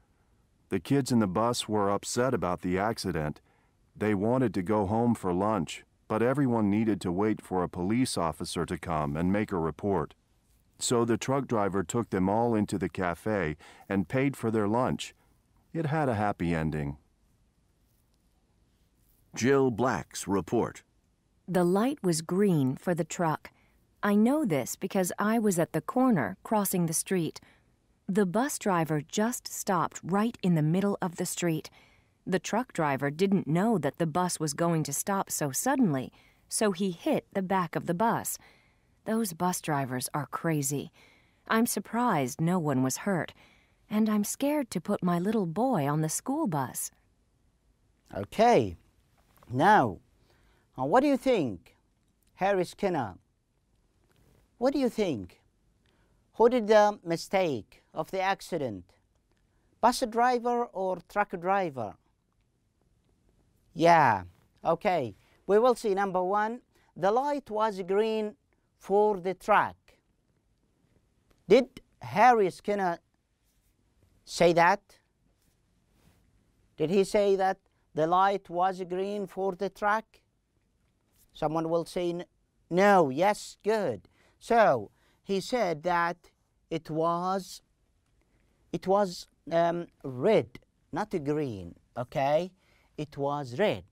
The kids in the bus were upset about the accident they wanted to go home for lunch, but everyone needed to wait for a police officer to come and make a report. So the truck driver took them all into the cafe and paid for their lunch. It had a happy ending. Jill Black's report. The light was green for the truck. I know this because I was at the corner crossing the street. The bus driver just stopped right in the middle of the street. The truck driver didn't know that the bus was going to stop so suddenly, so he hit the back of the bus. Those bus drivers are crazy. I'm surprised no one was hurt, and I'm scared to put my little boy on the school bus. Okay, now, uh, what do you think, Harry Skinner? What do you think? Who did the mistake of the accident? Bus driver or truck driver? Yeah, okay. We will see number one, the light was green for the track. Did Harry Skinner say that? Did he say that the light was green for the track? Someone will say, no, yes, good. So he said that it was, it was um, red, not green, okay? it was red.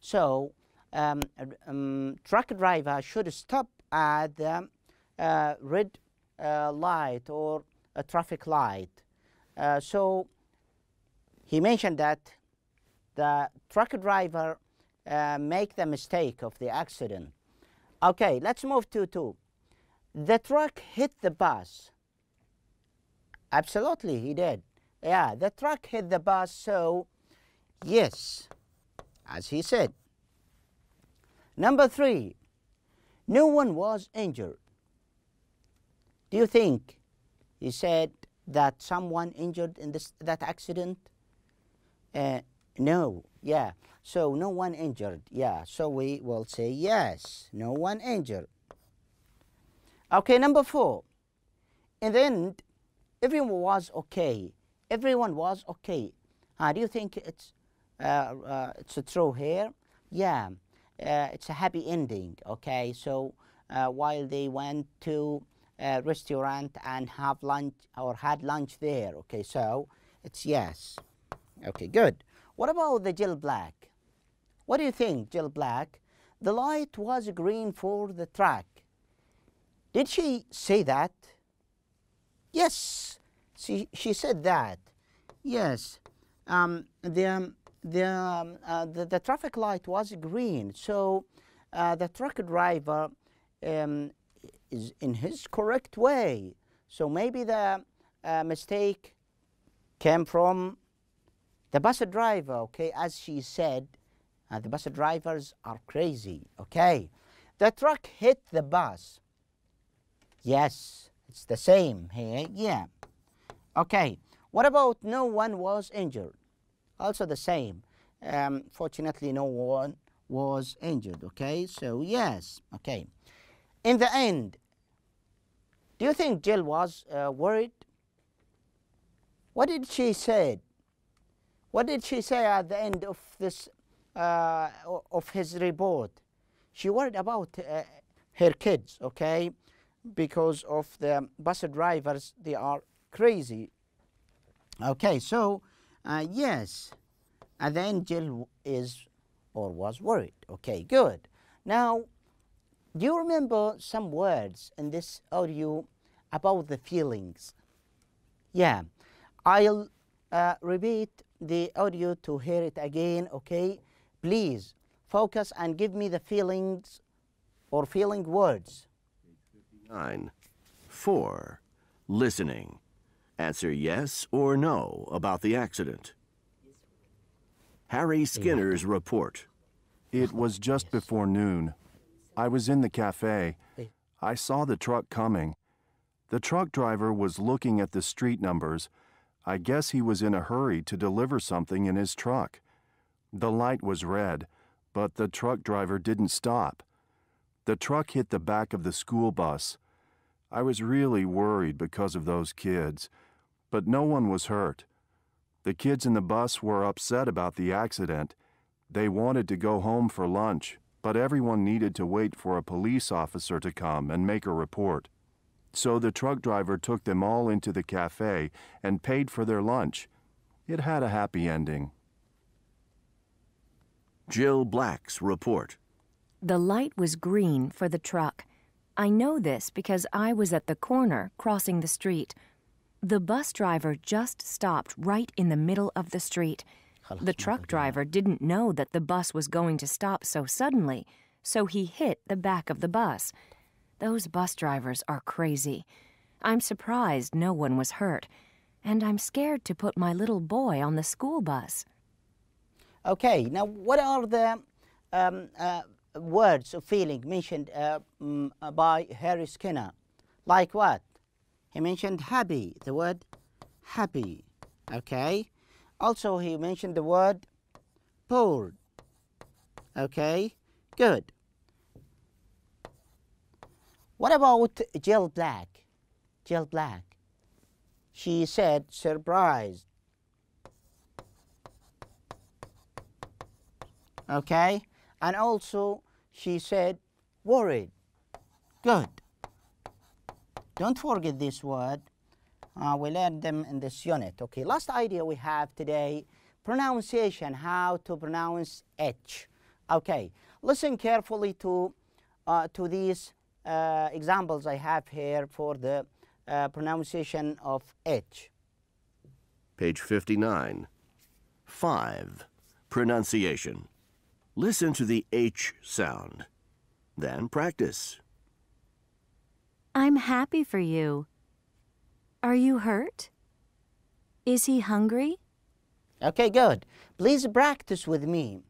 So um, um, truck driver should stop at the uh, red uh, light or a traffic light. Uh, so he mentioned that the truck driver uh, make the mistake of the accident. Okay, let's move to two. The truck hit the bus. Absolutely, he did. Yeah, the truck hit the bus, so yes, as he said. Number three, no one was injured. Do you think he said that someone injured in this, that accident? Uh, no, yeah. So no one injured, yeah. So we will say yes, no one injured. Okay, number four. In the end, everyone was okay. Everyone was okay. How uh, do you think it's it's a true here. Yeah, uh, it's a happy ending. Okay, so uh, while they went to a uh, restaurant and have lunch or had lunch there. Okay, so it's yes. Okay, good. What about the Jill Black? What do you think, Jill Black? The light was green for the track. Did she say that? Yes, she, she said that. Yes. Um, the, um, the, um, uh, the, the, traffic light was green. So uh, the truck driver um, is in his correct way. So maybe the uh, mistake came from the bus driver, okay? As she said, uh, the bus drivers are crazy, okay? The truck hit the bus. Yes, it's the same here, yeah. Okay, what about no one was injured? also the same. Um, fortunately, no one was injured, okay? So, yes, okay. In the end, do you think Jill was uh, worried? What did she say? What did she say at the end of this, uh, of his report? She worried about uh, her kids, okay? Because of the bus drivers, they are crazy. Okay, so uh, yes, uh, the angel is or was worried. Okay, good. Now, do you remember some words in this audio about the feelings? Yeah, I'll uh, repeat the audio to hear it again, okay? Please focus and give me the feelings or feeling words. Nine, four, listening. Answer yes or no about the accident. Harry Skinner's report. It was just before noon. I was in the cafe. I saw the truck coming. The truck driver was looking at the street numbers. I guess he was in a hurry to deliver something in his truck. The light was red, but the truck driver didn't stop. The truck hit the back of the school bus. I was really worried because of those kids but no one was hurt. The kids in the bus were upset about the accident. They wanted to go home for lunch, but everyone needed to wait for a police officer to come and make a report. So the truck driver took them all into the cafe and paid for their lunch. It had a happy ending. Jill Black's report. The light was green for the truck. I know this because I was at the corner crossing the street the bus driver just stopped right in the middle of the street. The truck driver didn't know that the bus was going to stop so suddenly, so he hit the back of the bus. Those bus drivers are crazy. I'm surprised no one was hurt, and I'm scared to put my little boy on the school bus. Okay, now what are the um, uh, words of feeling mentioned uh, mm, by Harry Skinner? Like what? He mentioned happy, the word happy, okay? Also, he mentioned the word "poor," okay? Good. What about Jill Black? Jill Black. She said surprised. Okay? And also she said worried. Good. Don't forget this word. Uh, we learned them in this unit. Okay, last idea we have today, pronunciation, how to pronounce H. Okay, listen carefully to, uh, to these uh, examples I have here for the uh, pronunciation of H. Page 59. 5. Pronunciation. Listen to the H sound. Then practice. I'm happy for you. Are you hurt? Is he hungry? Okay, good. Please practice with me.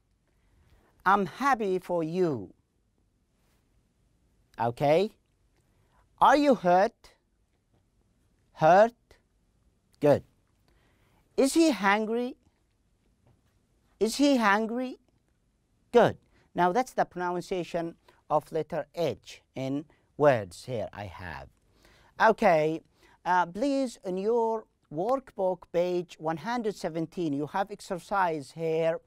I'm happy for you. Okay? Are you hurt? Hurt? Good. Is he hungry? Is he hungry? Good. Now that's the pronunciation of letter H in words here I have. Okay, uh, please in your workbook page 117 you have exercise here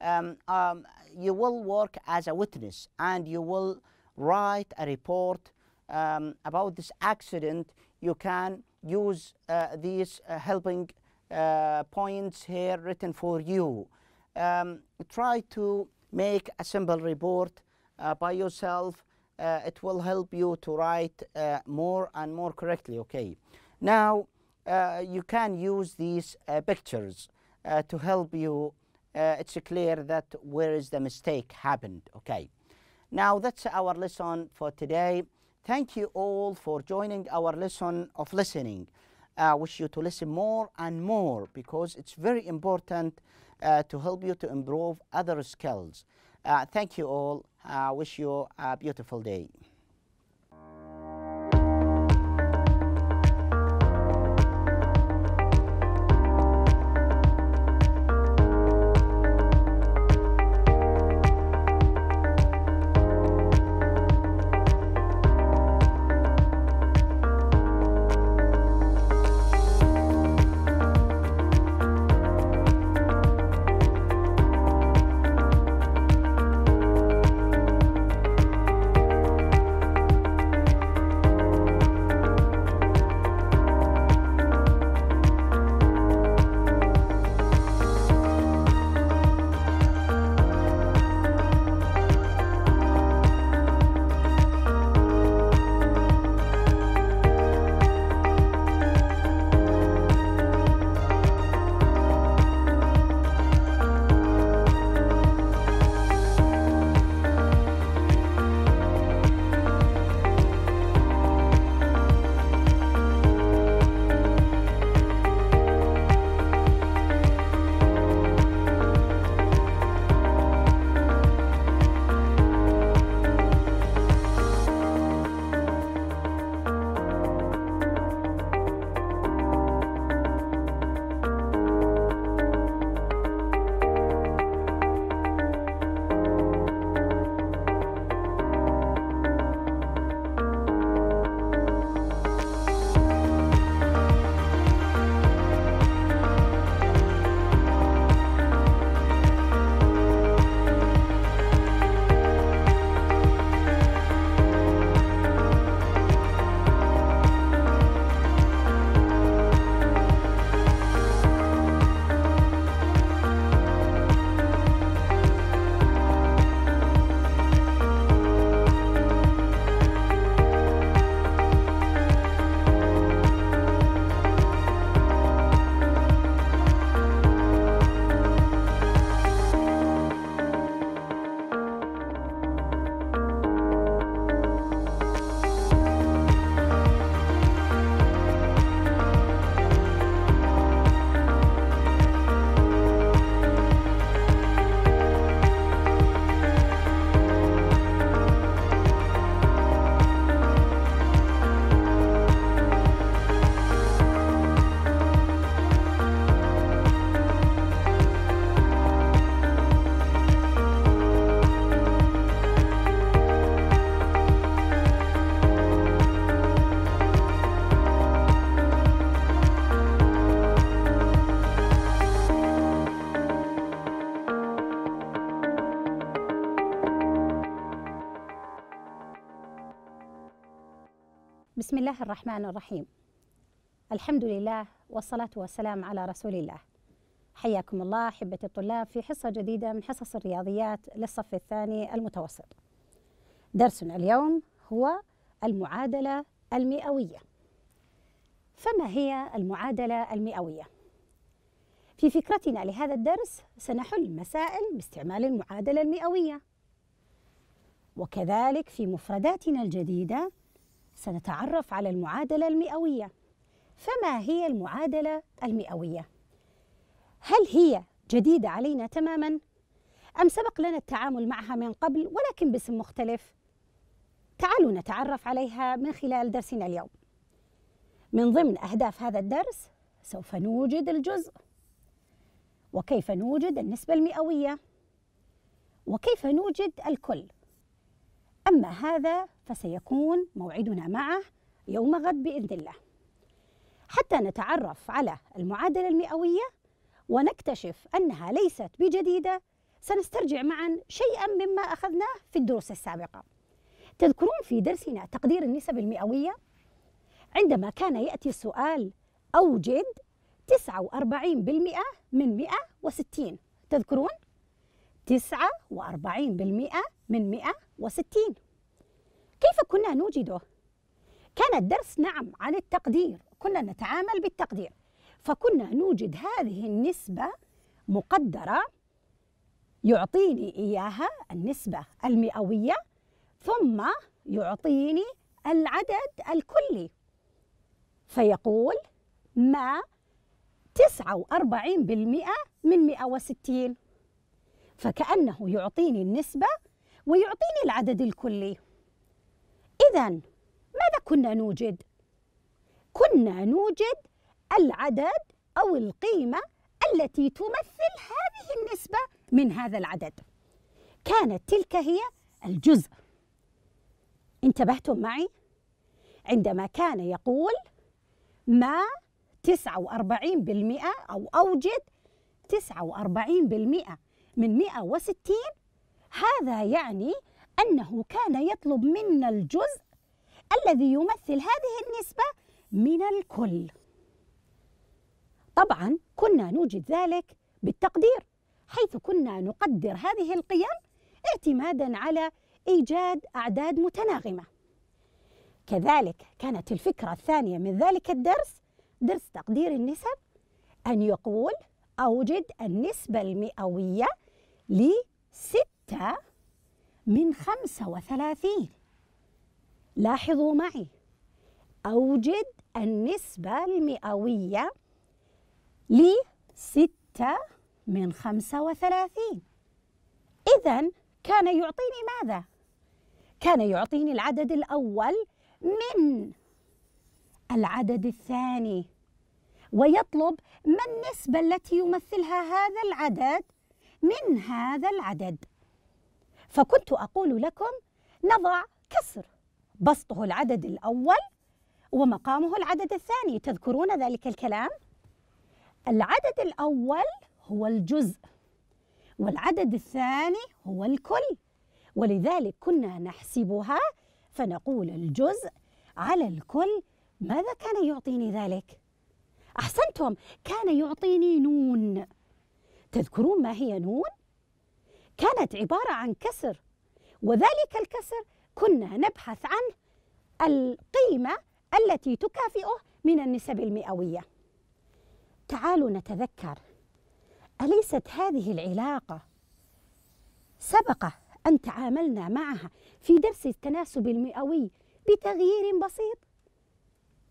um, um, you will work as a witness and you will write a report um, about this accident you can use uh, these uh, helping uh, points here written for you um, try to make a simple report uh, by yourself uh, it will help you to write uh, more and more correctly okay now uh, you can use these uh, pictures uh, to help you it's clear that where is the mistake happened okay now that's our lesson for today thank you all for joining our lesson of listening I wish you to listen more and more because it's very important to help you to improve other skills uh, thank you all. Uh, wish you a beautiful day. الله الرحمن الرحيم الحمد لله والصلاة والسلام على رسول الله حياكم الله أحبتي الطلاب في حصة جديدة من حصص الرياضيات للصف الثاني المتوسط درسنا اليوم هو المعادلة المئوية فما هي المعادلة المئوية؟ في فكرتنا لهذا الدرس سنحل مسائل باستعمال المعادلة المئوية وكذلك في مفرداتنا الجديدة سنتعرف على المعادلة المئوية فما هي المعادلة المئوية؟ هل هي جديدة علينا تماما؟ أم سبق لنا التعامل معها من قبل ولكن باسم مختلف؟ تعالوا نتعرف عليها من خلال درسنا اليوم من ضمن أهداف هذا الدرس سوف نوجد الجزء وكيف نوجد النسبة المئوية وكيف نوجد الكل أما هذا فسيكون موعدنا معه يوم غد باذن الله حتى نتعرف على المعادله المئويه ونكتشف انها ليست بجديده سنسترجع معا شيئا مما اخذناه في الدروس السابقه تذكرون في درسنا تقدير النسب المئويه عندما كان ياتي السؤال اوجد 49% من 160 تذكرون 49% من 160 كيف كنا نوجده؟ كان الدرس نعم عن التقدير كنا نتعامل بالتقدير فكنا نوجد هذه النسبة مقدرة يعطيني إياها النسبة المئوية ثم يعطيني العدد الكلي فيقول ما 49% من 160 فكأنه يعطيني النسبة ويعطيني العدد الكلي إذا ماذا كنا نوجد؟ كنا نوجد العدد أو القيمة التي تمثل هذه النسبة من هذا العدد كانت تلك هي الجزء انتبهتم معي؟ عندما كان يقول ما 49% أو أوجد 49% من 160 هذا يعني أنه كان يطلب منا الجزء الذي يمثل هذه النسبة من الكل طبعا كنا نوجد ذلك بالتقدير حيث كنا نقدر هذه القيم اعتمادا على إيجاد أعداد متناغمة كذلك كانت الفكرة الثانية من ذلك الدرس درس تقدير النسب أن يقول أوجد النسبة المئوية لستة من خمسة وثلاثين لاحظوا معي أوجد النسبة المئوية لستة من خمسة وثلاثين إذا كان يعطيني ماذا؟ كان يعطيني العدد الأول من العدد الثاني ويطلب ما النسبة التي يمثلها هذا العدد من هذا العدد فكنت أقول لكم نضع كسر بسطه العدد الأول ومقامه العدد الثاني تذكرون ذلك الكلام؟ العدد الأول هو الجزء والعدد الثاني هو الكل ولذلك كنا نحسبها فنقول الجزء على الكل ماذا كان يعطيني ذلك؟ أحسنتم كان يعطيني نون تذكرون ما هي نون؟ كانت عبارة عن كسر وذلك الكسر كنا نبحث عن القيمة التي تكافئه من النسب المئوية تعالوا نتذكر أليست هذه العلاقة سبق أن تعاملنا معها في درس التناسب المئوي بتغيير بسيط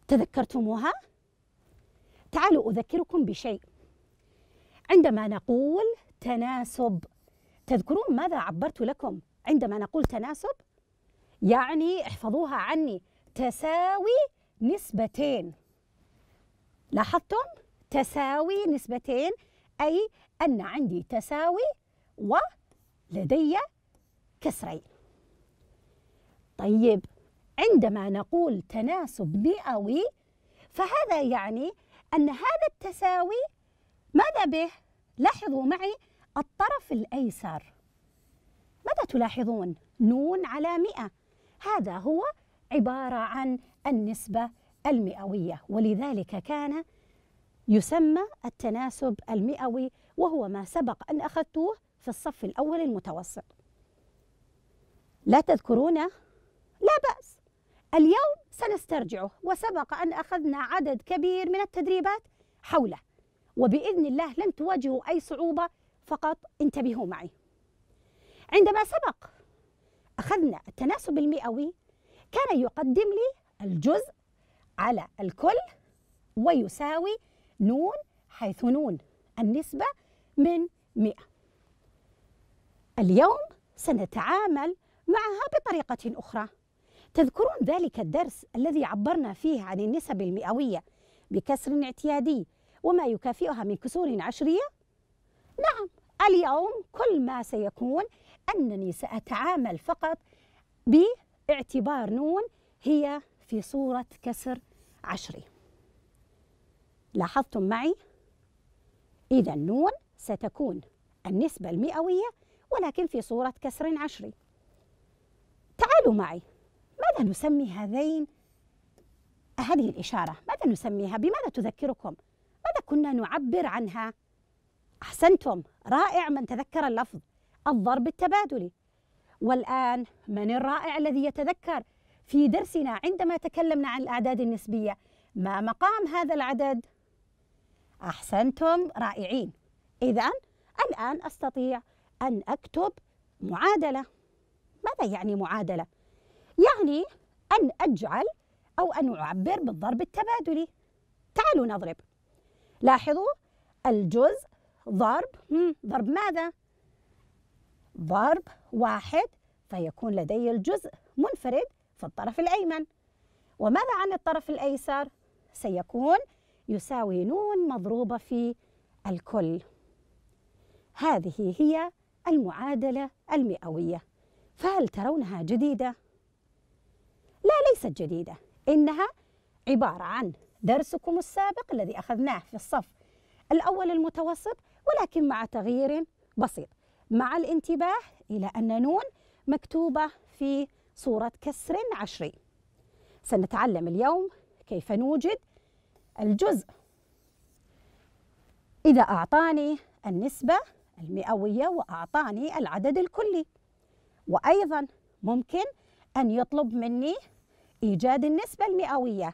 تذكرتموها؟ تعالوا أذكركم بشيء عندما نقول تناسب تذكرون ماذا عبرت لكم عندما نقول تناسب يعني احفظوها عني تساوي نسبتين لاحظتم تساوي نسبتين أي أن عندي تساوي ولدي كسرين طيب عندما نقول تناسب مئوي فهذا يعني أن هذا التساوي ماذا به؟ لاحظوا معي الطرف الأيسر ماذا تلاحظون؟ نون على مئة هذا هو عبارة عن النسبة المئوية ولذلك كان يسمى التناسب المئوي وهو ما سبق أن أخذتوه في الصف الأول المتوسط لا تذكرونه؟ لا بأس اليوم سنسترجعه وسبق أن أخذنا عدد كبير من التدريبات حوله وبإذن الله لن تواجهوا أي صعوبة فقط انتبهوا معي عندما سبق أخذنا التناسب المئوي كان يقدم لي الجزء على الكل ويساوي نون حيث نون النسبة من 100 اليوم سنتعامل معها بطريقة أخرى تذكرون ذلك الدرس الذي عبرنا فيه عن النسب المئوية بكسر اعتيادي وما يكافئها من كسور عشرية اليوم كل ما سيكون أنني سأتعامل فقط باعتبار نون هي في صورة كسر عشري لاحظتم معي إذا نون ستكون النسبة المئوية ولكن في صورة كسر عشري تعالوا معي ماذا نسمي هذين هذه الإشارة ماذا نسميها بماذا تذكركم ماذا كنا نعبر عنها أحسنتم رائع من تذكر اللفظ الضرب التبادلي والآن من الرائع الذي يتذكر في درسنا عندما تكلمنا عن الأعداد النسبية ما مقام هذا العدد؟ أحسنتم رائعين إذا الآن أستطيع أن أكتب معادلة ماذا يعني معادلة؟ يعني أن أجعل أو أن أعبر بالضرب التبادلي تعالوا نضرب لاحظوا الجزء ضرب ضرب ماذا؟ ضرب واحد فيكون لدي الجزء منفرد في الطرف الأيمن وماذا عن الطرف الأيسر؟ سيكون يساوي نون مضروبة في الكل هذه هي المعادلة المئوية فهل ترونها جديدة؟ لا ليست جديدة إنها عبارة عن درسكم السابق الذي أخذناه في الصف الأول المتوسط ولكن مع تغيير بسيط مع الانتباه إلى أن نون مكتوبة في صورة كسر عشري سنتعلم اليوم كيف نوجد الجزء إذا أعطاني النسبة المئوية وأعطاني العدد الكلي وأيضا ممكن أن يطلب مني إيجاد النسبة المئوية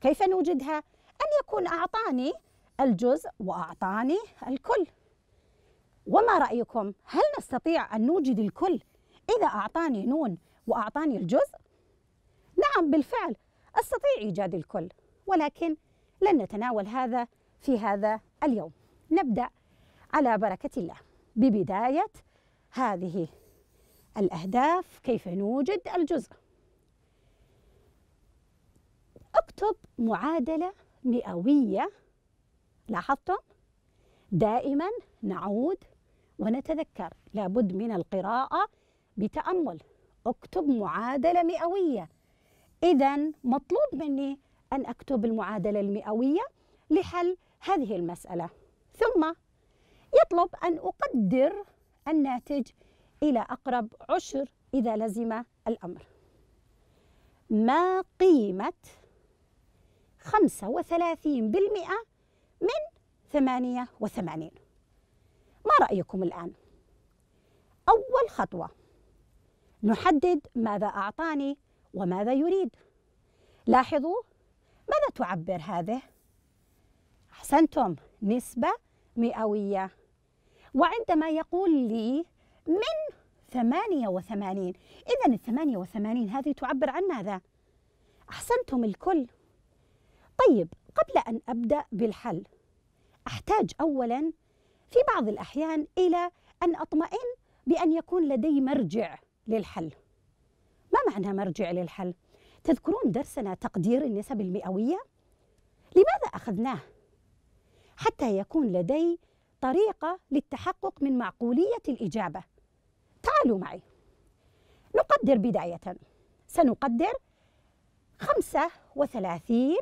كيف نوجدها؟ أن يكون أعطاني الجزء وأعطاني الكل وما رأيكم هل نستطيع أن نوجد الكل إذا أعطاني نون وأعطاني الجزء؟ نعم بالفعل أستطيع إيجاد الكل ولكن لن نتناول هذا في هذا اليوم نبدأ على بركة الله ببداية هذه الأهداف كيف نوجد الجزء اكتب معادلة مئوية لاحظتم؟ دائما نعود ونتذكر لابد من القراءة بتأمل اكتب معادلة مئوية إذا مطلوب مني أن أكتب المعادلة المئوية لحل هذه المسألة ثم يطلب أن أقدر الناتج إلى أقرب عشر إذا لزم الأمر ما قيمة 35% من 88 ما رأيكم الآن؟ أول خطوة نحدد ماذا أعطاني وماذا يريد لاحظوا ماذا تعبر هذه؟ أحسنتم نسبة مئوية وعندما يقول لي من 88 إذا ال 88 هذه تعبر عن ماذا؟ أحسنتم الكل طيب قبل أن أبدأ بالحل أحتاج أولا في بعض الأحيان إلى أن أطمئن بأن يكون لدي مرجع للحل ما معنى مرجع للحل؟ تذكرون درسنا تقدير النسب المئوية؟ لماذا أخذناه؟ حتى يكون لدي طريقة للتحقق من معقولية الإجابة تعالوا معي نقدر بداية سنقدر 35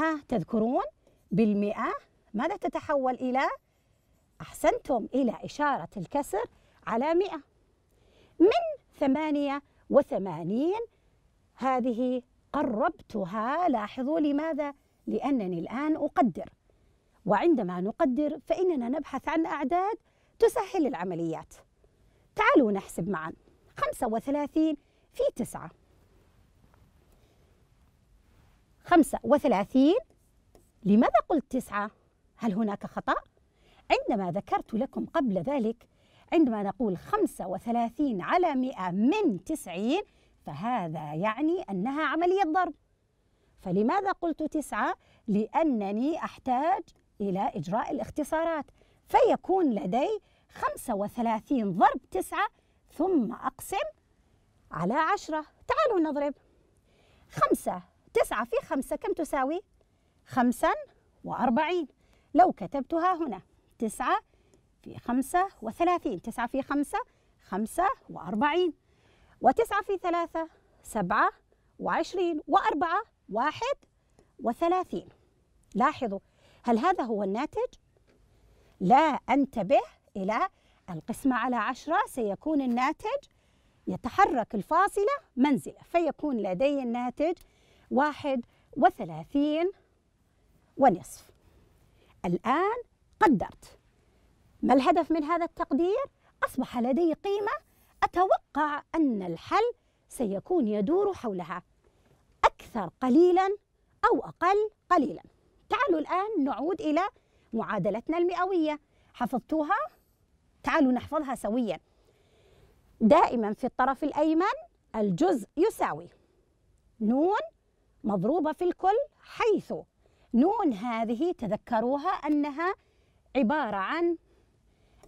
ها تذكرون بالمئة ماذا تتحول إلى؟ أحسنتم إلى إشارة الكسر على مئة من ثمانية وثمانين هذه قربتها لاحظوا لماذا؟ لأنني الآن أقدر وعندما نقدر فإننا نبحث عن أعداد تسهل العمليات تعالوا نحسب معا 35 في 9 35 لماذا قلت تسعة؟ هل هناك خطأ؟ عندما ذكرت لكم قبل ذلك عندما نقول 35 على 100 من 90 فهذا يعني أنها عملية ضرب فلماذا قلت تسعة؟ لأنني أحتاج إلى إجراء الاختصارات فيكون لدي 35 ضرب 9 ثم أقسم على عشرة تعالوا نضرب خمسة تسعة في خمسة كم تساوي؟ خمسا وأربعين لو كتبتها هنا تسعة في خمسة وثلاثين تسعة في خمسة خمسة وأربعين وتسعة في ثلاثة سبعة وعشرين وأربعة واحد وثلاثين لاحظوا هل هذا هو الناتج؟ لا أنتبه إلى القسمة على عشرة سيكون الناتج يتحرك الفاصلة منزلة فيكون لدي الناتج واحد وثلاثين ونصف الآن قدرت ما الهدف من هذا التقدير؟ أصبح لدي قيمة أتوقع أن الحل سيكون يدور حولها أكثر قليلا أو أقل قليلا تعالوا الآن نعود إلى معادلتنا المئوية حفظتوها؟ تعالوا نحفظها سويا دائما في الطرف الأيمن الجزء يساوي نون مضروبة في الكل حيث نون هذه تذكروها أنها عبارة عن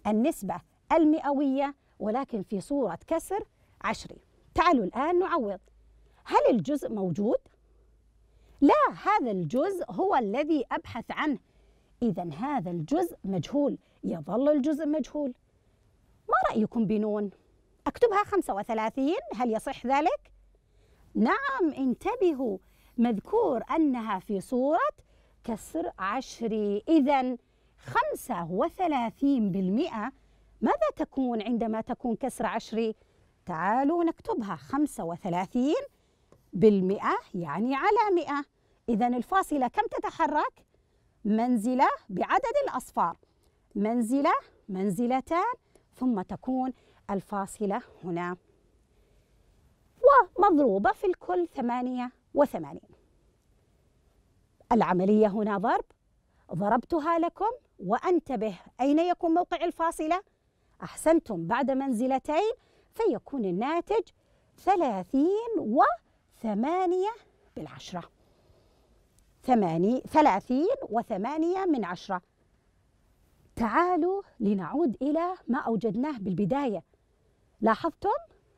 النسبة المئوية ولكن في صورة كسر عشري تعالوا الآن نعوض هل الجزء موجود؟ لا هذا الجزء هو الذي أبحث عنه إذا هذا الجزء مجهول يظل الجزء مجهول ما رأيكم بنون؟ أكتبها 35 هل يصح ذلك؟ نعم انتبهوا مذكور أنها في صورة كسر عشري إذا 35% ماذا تكون عندما تكون كسر عشري؟ تعالوا نكتبها 35 بالمئة يعني على مئة إذا الفاصلة كم تتحرك؟ منزلة بعدد الأصفار منزلة منزلتان ثم تكون الفاصلة هنا ومضروبة في الكل ثمانية وثمانين العملية هنا ضرب ضربتها لكم وأنتبه أين يكون موقع الفاصلة أحسنتم بعد منزلتين فيكون الناتج ثلاثين وثمانية بالعشرة ثماني ثلاثين وثمانية من عشرة تعالوا لنعود إلى ما أوجدناه بالبداية لاحظتم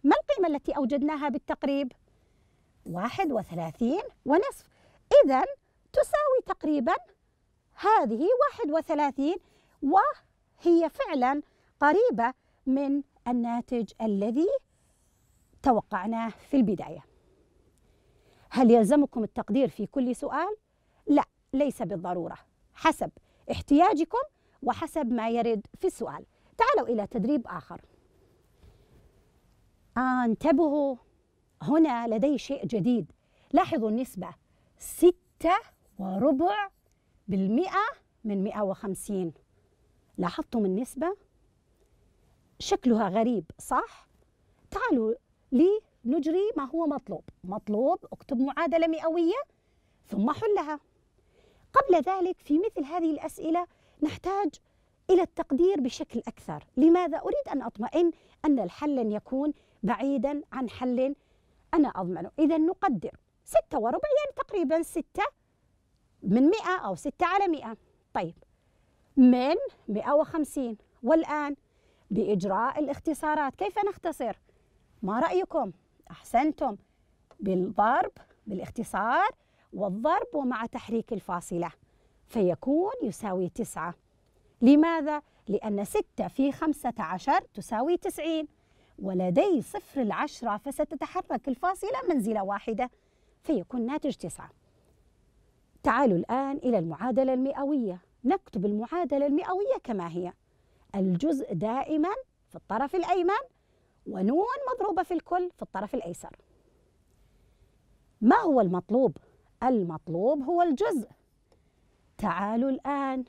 ما القيمة التي أوجدناها بالتقريب؟ وثلاثين ونصف إذا تساوي تقريبا هذه 31 وهي فعلا قريبة من الناتج الذي توقعناه في البداية هل يلزمكم التقدير في كل سؤال؟ لا ليس بالضرورة حسب احتياجكم وحسب ما يرد في السؤال تعالوا إلى تدريب آخر آه، انتبهوا هنا لدي شيء جديد لاحظوا النسبة ستة وربع بالمئة من 150 لاحظتم النسبة؟ شكلها غريب صح؟ تعالوا لي نجري ما هو مطلوب مطلوب اكتب معادلة مئوية ثم حلها قبل ذلك في مثل هذه الأسئلة نحتاج إلى التقدير بشكل أكثر لماذا أريد أن أطمئن أن الحل لن يكون بعيدا عن حل أنا أضمنه إذا نقدر ستة وربع يعني تقريبا ستة من مئة أو ستة على مئة طيب من مئة وخمسين والآن بإجراء الاختصارات كيف نختصر؟ ما رأيكم؟ أحسنتم بالضرب بالاختصار والضرب ومع تحريك الفاصلة فيكون يساوي تسعة لماذا؟ لأن ستة في خمسة عشر تساوي تسعين ولدي صفر العشرة فستتحرك الفاصلة منزلة واحدة فيكون ناتج تسعة تعالوا الآن إلى المعادلة المئوية نكتب المعادلة المئوية كما هي الجزء دائما في الطرف الأيمن ونون مضروبة في الكل في الطرف الأيسر ما هو المطلوب؟ المطلوب هو الجزء تعالوا الآن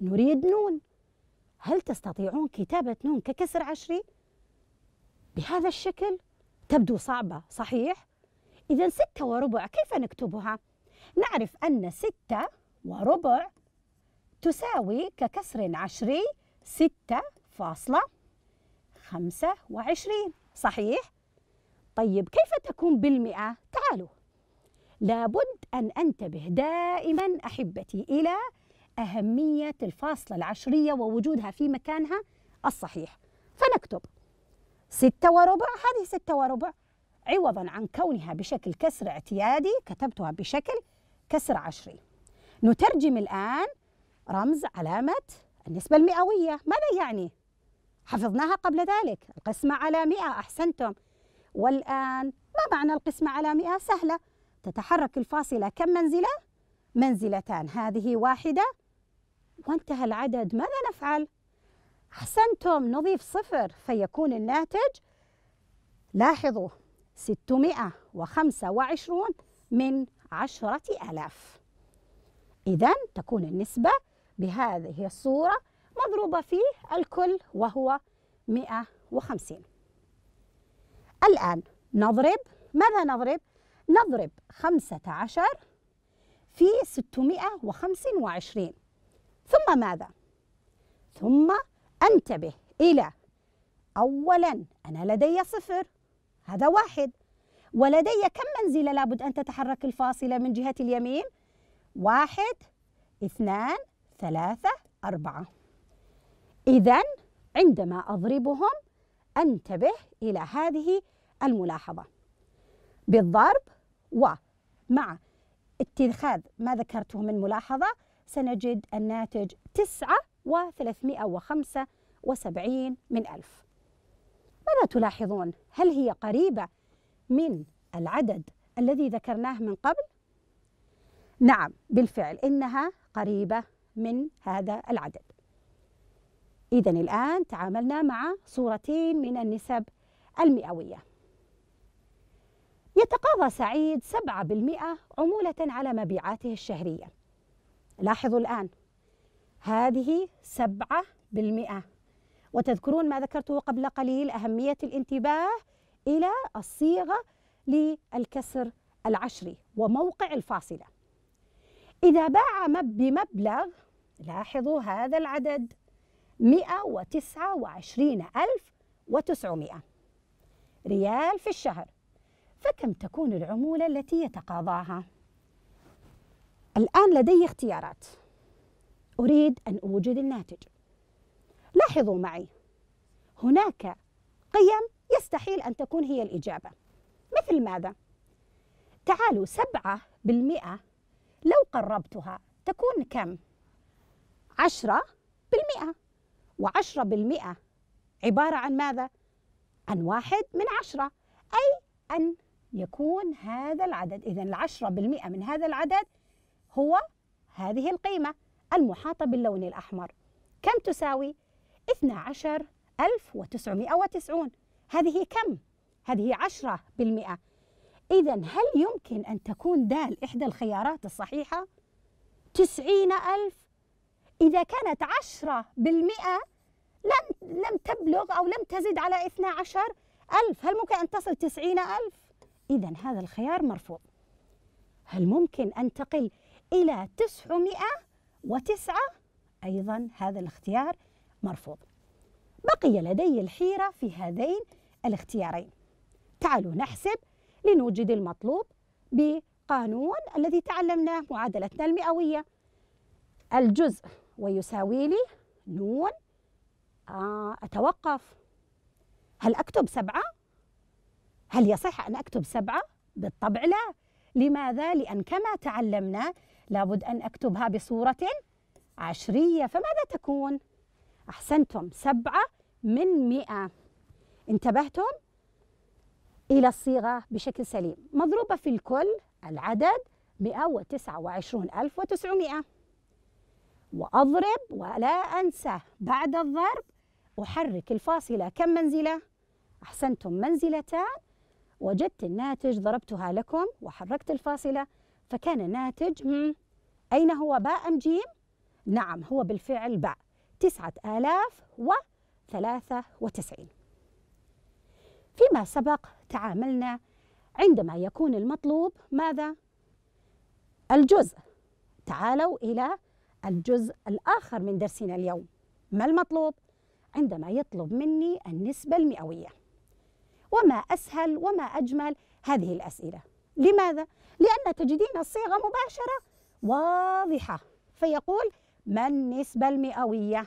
نريد نون هل تستطيعون كتابة نون ككسر عشري؟ بهذا الشكل تبدو صعبة صحيح؟ إذا ستة وربع كيف نكتبها؟ نعرف أن ستة وربع تساوي ككسر عشري ستة فاصلة خمسة وعشرين صحيح؟ طيب كيف تكون بالمئة؟ تعالوا لابد أن أنتبه دائما أحبتي إلى أهمية الفاصلة العشرية ووجودها في مكانها الصحيح فنكتب ستة وربع هذه ستة وربع عوضا عن كونها بشكل كسر اعتيادي كتبتها بشكل كسر عشري نترجم الآن رمز علامة النسبة المئوية ماذا يعني؟ حفظناها قبل ذلك القسمة على مئة أحسنتم والآن ما معنى القسمة على مئة؟ سهلة تتحرك الفاصلة كم منزلة؟ منزلتان هذه واحدة وانتهى العدد ماذا نفعل؟ أحسنتم نضيف صفر فيكون الناتج لاحظوا 625 من عشرة آلاف إذا تكون النسبة بهذه الصورة مضروبة في الكل وهو 150 الآن نضرب ماذا نضرب؟ نضرب 15 في 625 ثم ماذا؟ ثم انتبه الى اولا انا لدي صفر هذا واحد ولدي كم منزله لابد ان تتحرك الفاصله من جهه اليمين واحد اثنان ثلاثه اربعه اذا عندما اضربهم انتبه الى هذه الملاحظه بالضرب ومع اتخاذ ما ذكرته من ملاحظه سنجد الناتج تسعه و375 من ألف ماذا تلاحظون؟ هل هي قريبة من العدد الذي ذكرناه من قبل؟ نعم بالفعل إنها قريبة من هذا العدد إذا الآن تعاملنا مع صورتين من النسب المئوية يتقاضى سعيد 7% عمولة على مبيعاته الشهرية لاحظوا الآن هذه سبعة بالمئة وتذكرون ما ذكرته قبل قليل أهمية الانتباه إلى الصيغة للكسر العشري وموقع الفاصلة إذا باع بمبلغ لاحظوا هذا العدد 129900 ريال في الشهر فكم تكون العمولة التي يتقاضاها؟ الآن لدي اختيارات أريد أن أوجد الناتج لاحظوا معي هناك قيم يستحيل أن تكون هي الإجابة مثل ماذا؟ تعالوا سبعة بالمئة لو قربتها تكون كم؟ عشرة بالمئة وعشرة بالمئة عبارة عن ماذا؟ عن واحد من عشرة أي أن يكون هذا العدد إذا العشرة بالمئة من هذا العدد هو هذه القيمة المحاطة باللون الأحمر كم تساوي؟ 12990 هذه كم؟ هذه 10% إذا هل يمكن أن تكون دال إحدى الخيارات الصحيحة؟ 90000 إذا كانت 10% لم لم تبلغ أو لم تزد على 12000 هل ممكن أن تصل 90000 إذا هذا الخيار مرفوض هل ممكن أن تقل إلى 900 وتسعة أيضا هذا الاختيار مرفوض بقي لدي الحيرة في هذين الاختيارين تعالوا نحسب لنوجد المطلوب بقانون الذي تعلمناه معادلتنا المئوية الجزء ويساوي لي نون آه أتوقف هل أكتب سبعة؟ هل يصح أن أكتب سبعة؟ بالطبع لا لماذا؟ لأن كما تعلمنا لابد أن أكتبها بصورة عشرية فماذا تكون؟ أحسنتم سبعة من مئة انتبهتم إلى الصيغة بشكل سليم مضروبة في الكل العدد 129900 وأضرب ولا أنسى بعد الضرب أحرك الفاصلة كم منزلة؟ أحسنتم منزلتان وجدت الناتج ضربتها لكم وحركت الفاصلة فكان الناتج أين هو باء أم جيم؟ نعم هو بالفعل باء تسعة آلاف وثلاثة وتسعين فيما سبق تعاملنا عندما يكون المطلوب ماذا؟ الجزء تعالوا إلى الجزء الآخر من درسنا اليوم ما المطلوب؟ عندما يطلب مني النسبة المئوية وما أسهل وما أجمل هذه الأسئلة لماذا؟ لأن تجدين الصيغة مباشرة واضحة فيقول ما النسبة المئوية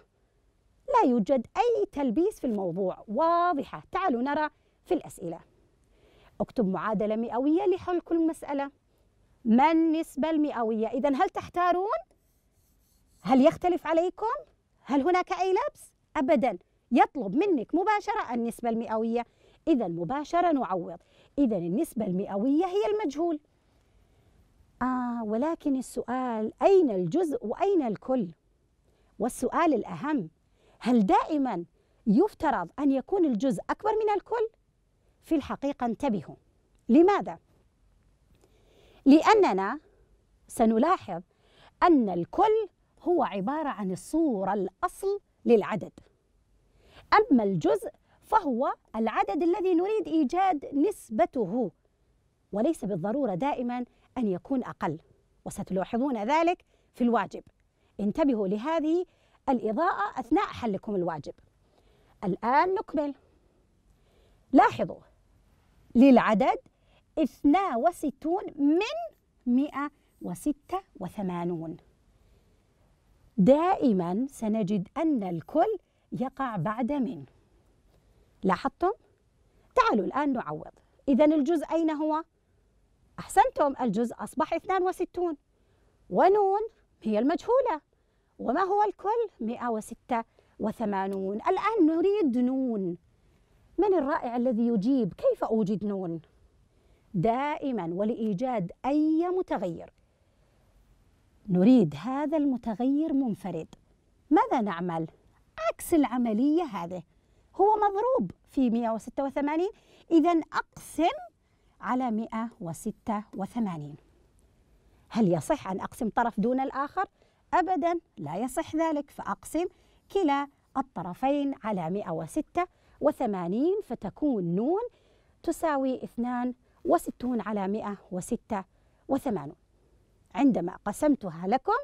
لا يوجد أي تلبيس في الموضوع واضحة تعالوا نرى في الأسئلة اكتب معادلة مئوية لحل كل مسألة ما النسبة المئوية إذا هل تحتارون؟ هل يختلف عليكم؟ هل هناك أي لبس؟ أبدا يطلب منك مباشرة النسبة المئوية إذا مباشرة نعوض إذا النسبة المئوية هي المجهول آه ولكن السؤال أين الجزء وأين الكل؟ والسؤال الأهم هل دائما يفترض أن يكون الجزء أكبر من الكل؟ في الحقيقة انتبهوا لماذا؟ لأننا سنلاحظ أن الكل هو عبارة عن الصورة الأصل للعدد أما الجزء فهو العدد الذي نريد إيجاد نسبته وليس بالضرورة دائما أن يكون أقل وستلاحظون ذلك في الواجب انتبهوا لهذه الإضاءة أثناء حلكم الواجب الآن نكمل لاحظوا للعدد 62 من 186 دائما سنجد أن الكل يقع بعد من لاحظتم؟ تعالوا الآن نعوض إذا الجزء أين هو؟ أحسنتم الجزء أصبح 62 ونون هي المجهولة وما هو الكل 186 الآن نريد نون من الرائع الذي يجيب كيف أوجد نون دائما ولإيجاد أي متغير نريد هذا المتغير منفرد ماذا نعمل؟ عكس العملية هذه هو مضروب في 186 إذا أقسم على 186 هل يصح أن أقسم طرف دون الآخر؟ أبدا لا يصح ذلك فأقسم كلا الطرفين على 186 فتكون نون تساوي 62 على 186 عندما قسمتها لكم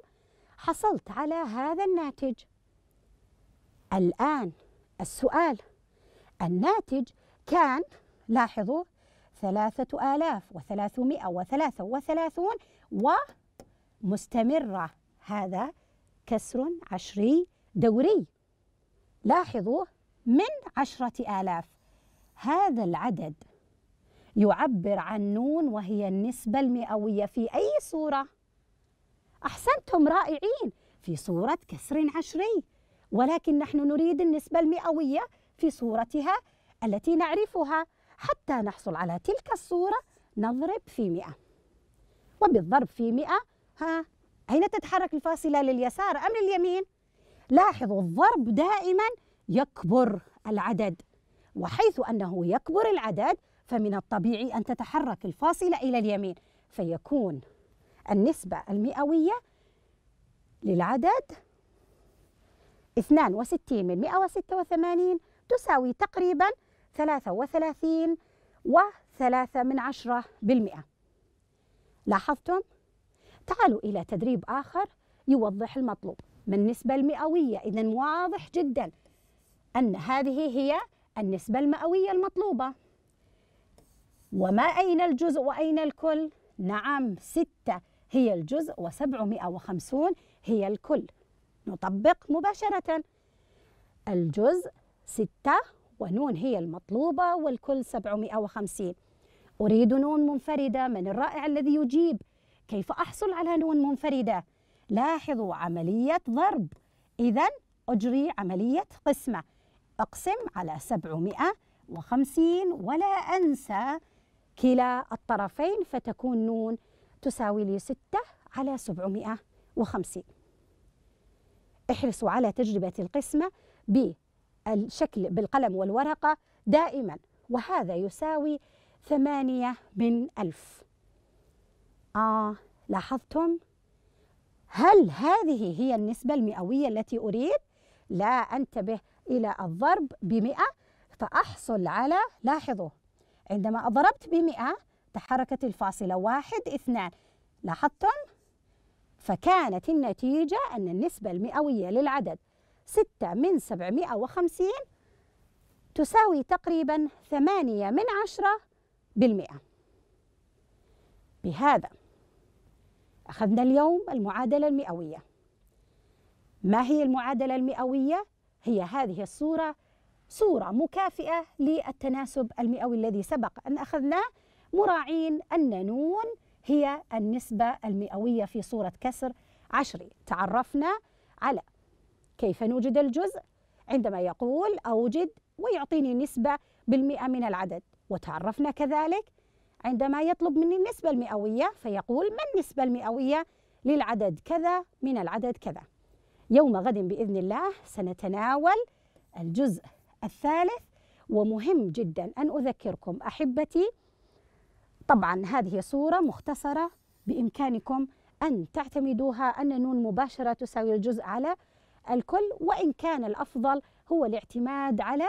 حصلت على هذا الناتج الآن السؤال الناتج كان لاحظوا ثلاثة آلاف وثلاثمائة وثلاثة وثلاثون ومستمرة هذا كسر عشري دوري لاحظوا من عشرة آلاف هذا العدد يعبر عن نون وهي النسبة المئوية في أي صورة؟ أحسنتم رائعين في صورة كسر عشري ولكن نحن نريد النسبة المئوية في صورتها التي نعرفها حتى نحصل على تلك الصورة نضرب في 100 وبالضرب في 100 ها أين تتحرك الفاصلة لليسار أم لليمين؟ لاحظوا الضرب دائما يكبر العدد وحيث أنه يكبر العدد فمن الطبيعي أن تتحرك الفاصلة إلى اليمين فيكون النسبة المئوية للعدد 62 من 186 تساوي تقريباً 33 وثلاثة من عشرة بالمئة لاحظتم؟ تعالوا إلى تدريب آخر يوضح المطلوب من النسبة المئوية إذا واضح جدا أن هذه هي النسبة المئوية المطلوبة وما أين الجزء وأين الكل؟ نعم ستة هي الجزء وسبعمائة وخمسون هي الكل نطبق مباشرة الجزء ستة ونون هي المطلوبة والكل 750 أريد نون منفردة من الرائع الذي يجيب كيف أحصل على نون منفردة؟ لاحظوا عملية ضرب إذا أجري عملية قسمة أقسم على 750 ولا أنسى كلا الطرفين فتكون نون تساوي لي 6 على 750 احرصوا على تجربة القسمة ب الشكل بالقلم والورقة دائما وهذا يساوي ثمانية من ألف آه لاحظتم هل هذه هي النسبة المئوية التي أريد؟ لا أنتبه إلى الضرب بمئة فأحصل على لاحظوا عندما أضربت بمئة تحركت الفاصلة واحد اثنان لاحظتم؟ فكانت النتيجة أن النسبة المئوية للعدد 6 من 750 تساوي تقريبا ثمانية من عشرة بالمئة بهذا أخذنا اليوم المعادلة المئوية ما هي المعادلة المئوية؟ هي هذه الصورة صورة مكافئة للتناسب المئوي الذي سبق أن أخذناه مراعين أن نون هي النسبة المئوية في صورة كسر عشري تعرفنا على كيف نوجد الجزء؟ عندما يقول أوجد ويعطيني نسبة بالمئة من العدد وتعرفنا كذلك عندما يطلب مني النسبة المئوية فيقول ما النسبة المئوية للعدد كذا من العدد كذا يوم غد بإذن الله سنتناول الجزء الثالث ومهم جدا أن أذكركم أحبتي طبعا هذه صورة مختصرة بإمكانكم أن تعتمدوها أن نون مباشرة تساوي الجزء على الكل وإن كان الأفضل هو الاعتماد على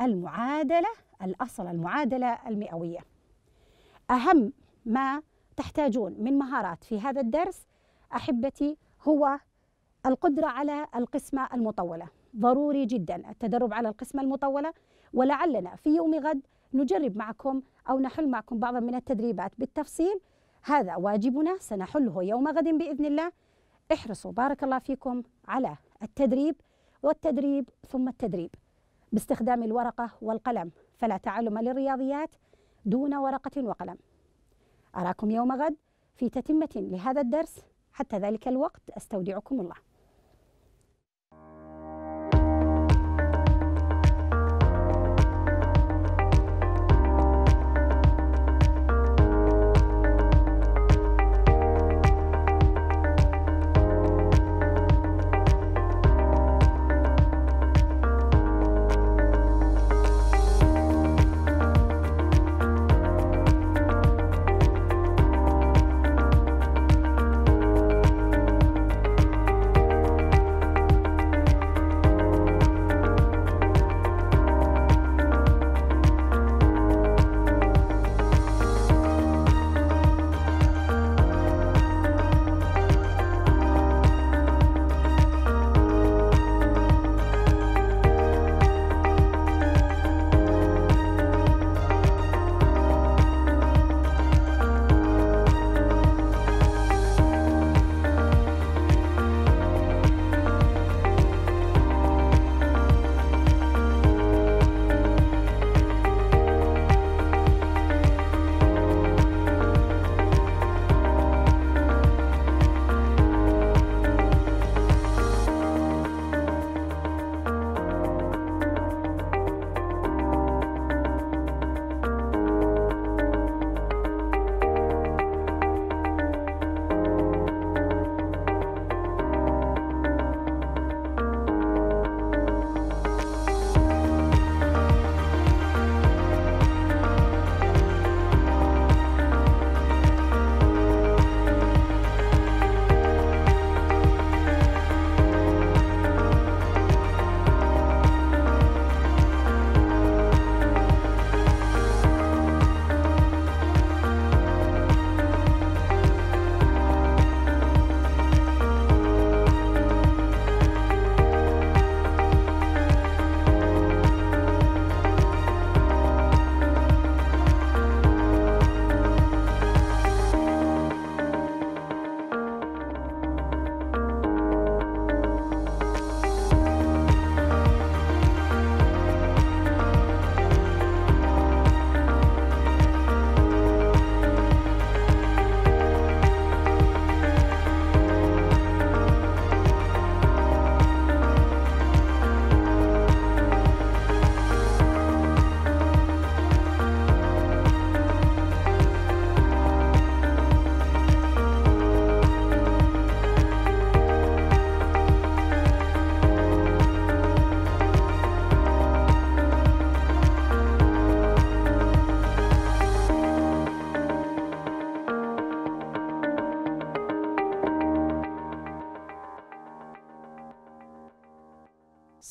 المعادلة الأصل المعادلة المئوية أهم ما تحتاجون من مهارات في هذا الدرس أحبتي هو القدرة على القسمة المطولة ضروري جدا التدرب على القسمة المطولة ولعلنا في يوم غد نجرب معكم أو نحل معكم بعضا من التدريبات بالتفصيل هذا واجبنا سنحله يوم غد بإذن الله احرصوا بارك الله فيكم على التدريب والتدريب ثم التدريب باستخدام الورقة والقلم فلا تعلم للرياضيات دون ورقة وقلم أراكم يوم غد في تتمة لهذا الدرس حتى ذلك الوقت أستودعكم الله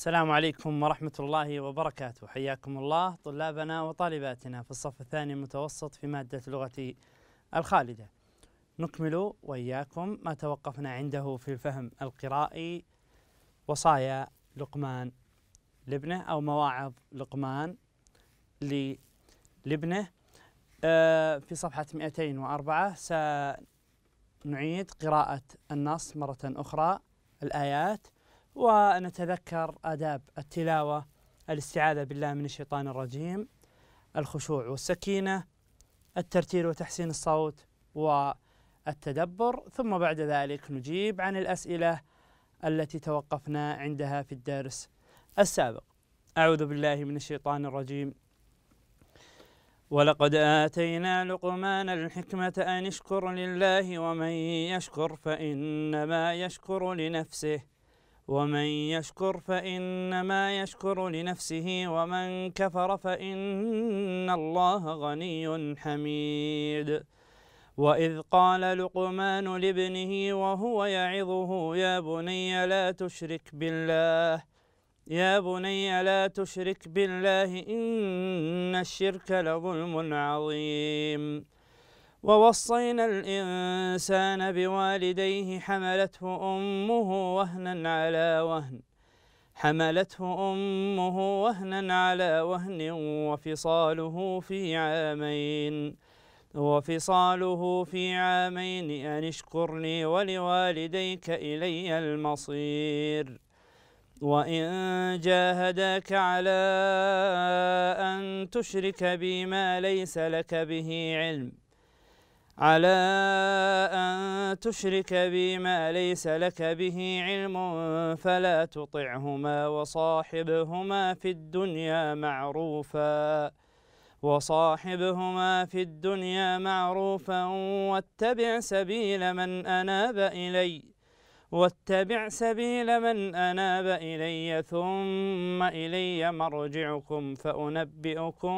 السلام عليكم ورحمة الله وبركاته حياكم الله طلابنا وطالباتنا في الصف الثاني المتوسط في مادة لغة الخالدة نكمل وإياكم ما توقفنا عنده في الفهم القرائي وصايا لقمان لابنه أو مواعظ لقمان لابنه آه، في صفحة 204 سنعيد قراءة النص مرة أخرى الآيات ونتذكر آداب التلاوة الاستعاذة بالله من الشيطان الرجيم الخشوع والسكينة الترتيل وتحسين الصوت والتدبر ثم بعد ذلك نجيب عن الأسئلة التي توقفنا عندها في الدرس السابق أعوذ بالله من الشيطان الرجيم ولقد آتينا لقمان الحكمة أن اشكر لله ومن يشكر فإنما يشكر لنفسه ومن يشكر فإنما يشكر لنفسه ومن كفر فإن الله غني حميد وإذ قال لقمان لابنه وهو يعظه يا بني لا تشرك بالله يا بني لا تشرك بالله إن الشرك لظلم عظيم ووصينا الإنسان بوالديه حملته أمه وهنا على وهن حملته أمه وهنا على وهن وفصاله في عامين وفصاله في عامين أن اشكر لي ولوالديك إلي المصير وإن جاهداك على أن تشرك بي ما ليس لك به علم على أن تشرك بي ما ليس لك به علم فلا تطعهما وصاحبهما في الدنيا معروفا وصاحبهما في الدنيا معروفا واتبع سبيل من أناب إلي واتبع سبيل من أناب إلي ثم إلي مرجعكم فأنبئكم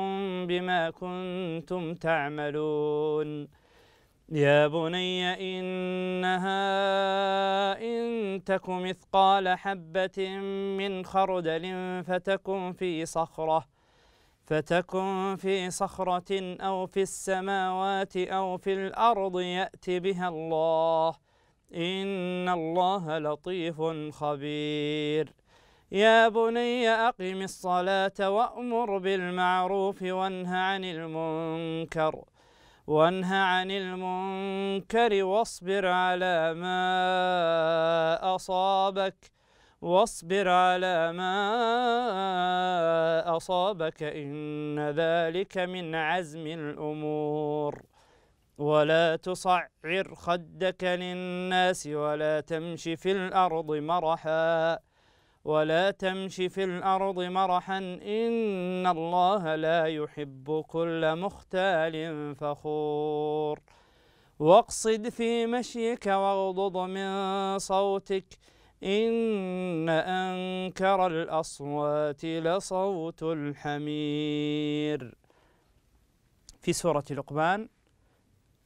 بما كنتم تعملون يا بني إنها إن تك مثقال حبة من خردل فتكن في صخرة فتكن في صخرة أو في السماوات أو في الأرض يأت بها الله إن الله لطيف خبير يا بني أقم الصلاة وأمر بالمعروف وانه عن المنكر وانه عن المنكر واصبر على ما أصابك واصبر على ما أصابك إن ذلك من عزم الأمور ولا تصعر خدك للناس ولا تمش في الأرض مرحاً ولا تمش في الأرض مرحا إن الله لا يحب كل مختال فخور واقصد في مشيك واغضض من صوتك إن أنكر الأصوات لصوت الحمير في سورة لقمان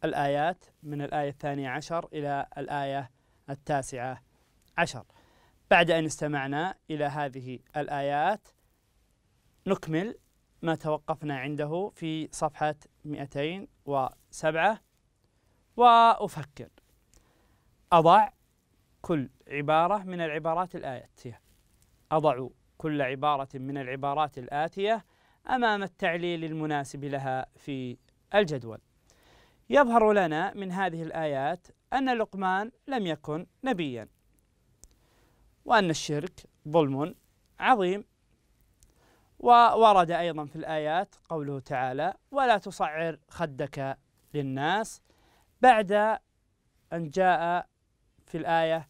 الآيات من الآية الثانية عشر إلى الآية التاسعة عشر بعد أن استمعنا إلى هذه الآيات نكمل ما توقفنا عنده في صفحة 207 وأفكر أضع كل عبارة من العبارات الآتية أضع كل عبارة من العبارات الآتية أمام التعليل المناسب لها في الجدول يظهر لنا من هذه الآيات أن لقمان لم يكن نبيا وأن الشرك ظلم عظيم وورد أيضا في الآيات قوله تعالى ولا تصعر خدك للناس بعد أن جاء في الآية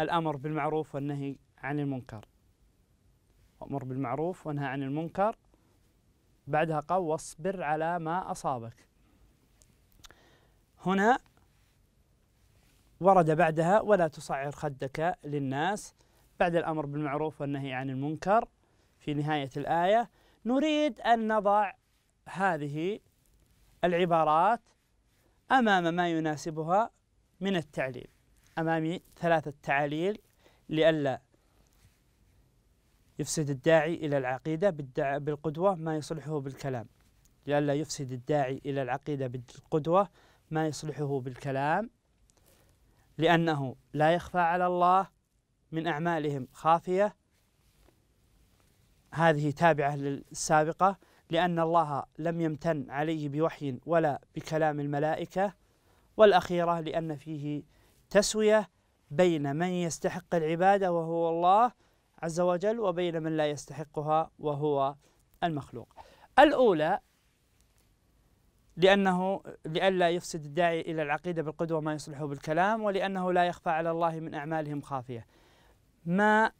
الأمر بالمعروف والنهي عن المنكر أمر بالمعروف وانهى عن المنكر بعدها قال واصبر على ما أصابك هنا ورد بعدها ولا تصعر خدك للناس بعد الأمر بالمعروف والنهي عن المنكر في نهاية الآية نريد أن نضع هذه العبارات أمام ما يناسبها من التعليل أمامي ثلاثة تعاليل لئلا يفسد الداعي إلى العقيدة بالقدوة ما يصلحه بالكلام لئلا يفسد الداعي إلى العقيدة بالقدوة ما يصلحه بالكلام لأنه لا يخفى على الله من أعمالهم خافية هذه تابعة للسابقة لأن الله لم يمتن عليه بوحي ولا بكلام الملائكة والأخيرة لأن فيه تسوية بين من يستحق العبادة وهو الله عز وجل وبين من لا يستحقها وهو المخلوق. الأولى لأنه لئلا يفسد الداعي إلى العقيدة بالقدوة ما يصلحه بالكلام ولأنه لا يخفى على الله من أعمالهم خافية ما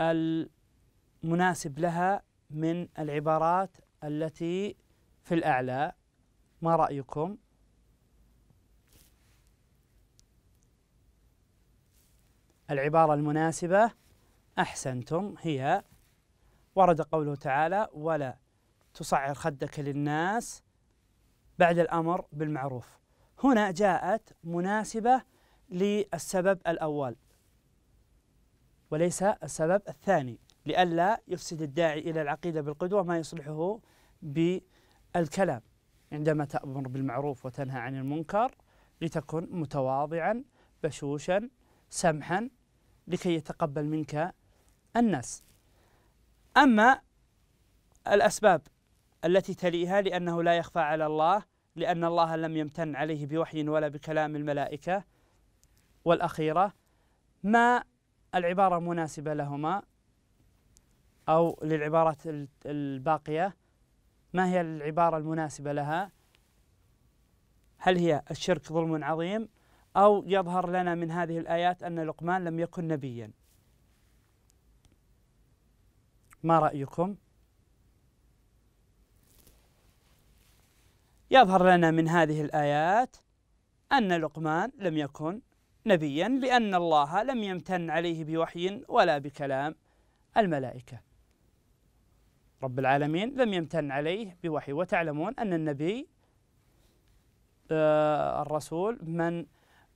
المناسب لها من العبارات التي في الأعلى ما رأيكم العبارة المناسبة أحسنتم هي ورد قوله تعالى ولا تصعر خدك للناس بعد الأمر بالمعروف هنا جاءت مناسبة للسبب الأول وليس السبب الثاني لئلا يفسد الداعي إلى العقيدة بالقدوة ما يصلحه بالكلام عندما تأمر بالمعروف وتنهى عن المنكر لتكن متواضعا بشوشا سمحا لكي يتقبل منك الناس أما الأسباب التي تليها لأنه لا يخفى على الله لأن الله لم يمتن عليه بوحي ولا بكلام الملائكة والأخيرة ما العبارة مناسبة لهما أو للعبارات الباقية ما هي العبارة المناسبة لها هل هي الشرك ظلم عظيم أو يظهر لنا من هذه الآيات أن لقمان لم يكن نبيا ما رأيكم؟ يظهر لنا من هذه الآيات أن لقمان لم يكن نبيا لأن الله لم يمتن عليه بوحي ولا بكلام الملائكة رب العالمين لم يمتن عليه بوحي وتعلمون أن النبي آه الرسول من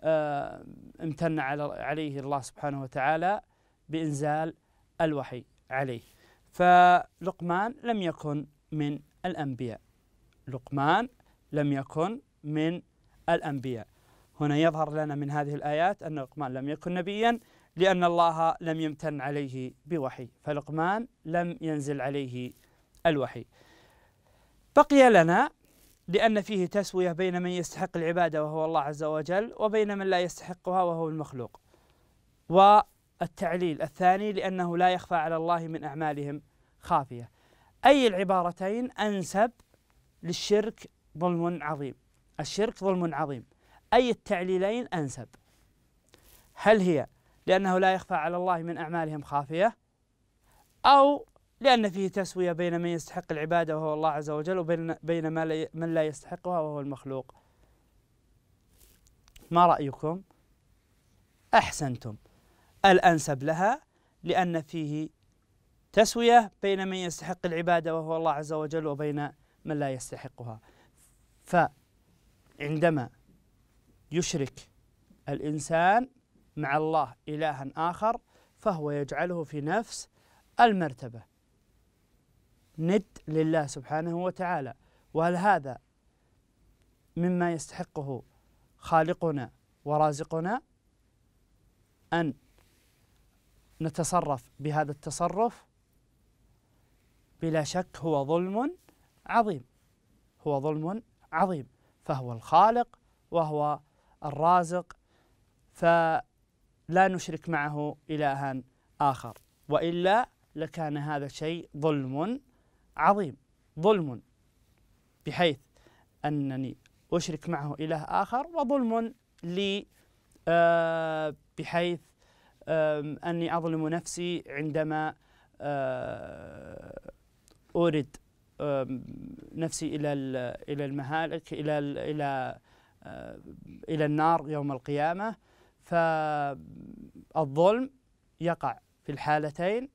آه امتن على عليه الله سبحانه وتعالى بإنزال الوحي عليه فلقمان لم يكن من الأنبياء لقمان لم يكن من الأنبياء هنا يظهر لنا من هذه الآيات أن لقمان لم يكن نبيا لأن الله لم يمتن عليه بوحي فلقمان لم ينزل عليه الوحي بقي لنا لأن فيه تسوية بين من يستحق العبادة وهو الله عز وجل وبين من لا يستحقها وهو المخلوق والتعليل الثاني لأنه لا يخفى على الله من أعمالهم خافية أي العبارتين أنسب للشرك ظلم عظيم الشرك ظلم عظيم أي التعليلين أنسب هل هي لأنه لا يخفى على الله من أعمالهم خافية أو لأن فيه تسوية بين من يستحق العبادة وهو الله عز وجل وبين بين من لا يستحقها وهو المخلوق ما رأيكم؟ أحسنتم الأنسب لها لأن فيه تسوية بين من يستحق العبادة وهو الله عز وجل وبين من لا يستحقها فعندما يشرك الإنسان مع الله إلها آخر فهو يجعله في نفس المرتبة ند لله سبحانه وتعالى وهل هذا مما يستحقه خالقنا ورازقنا أن نتصرف بهذا التصرف بلا شك هو ظلم عظيم هو ظلم عظيم فهو الخالق وهو الرازق فلا نشرك معه إلها آخر وإلا لكان هذا شيء ظلم عظيم ظلم بحيث أنني أشرك معه إله آخر وظلم لي آه، بحيث أني أظلم نفسي عندما آه، أرد نفسي الى الى المهالك الى الى الى النار يوم القيامه فالظلم يقع في الحالتين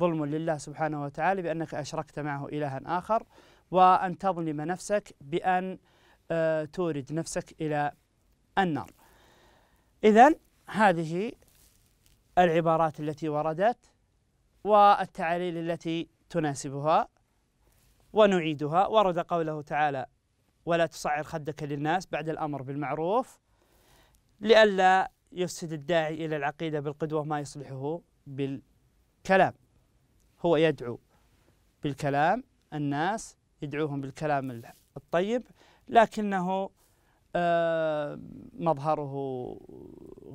ظلم لله سبحانه وتعالى بانك اشركت معه الها اخر وان تظلم نفسك بان أه، تورد نفسك الى النار. اذا هذه العبارات التي وردت والتعاليل التي تناسبها ونعيدها ورد قوله تعالى ولا تصعر خدك للناس بعد الأمر بالمعروف لئلا يفسد الداعي إلى العقيدة بالقدوة ما يصلحه بالكلام هو يدعو بالكلام الناس يدعوهم بالكلام الطيب لكنه آه، مظهره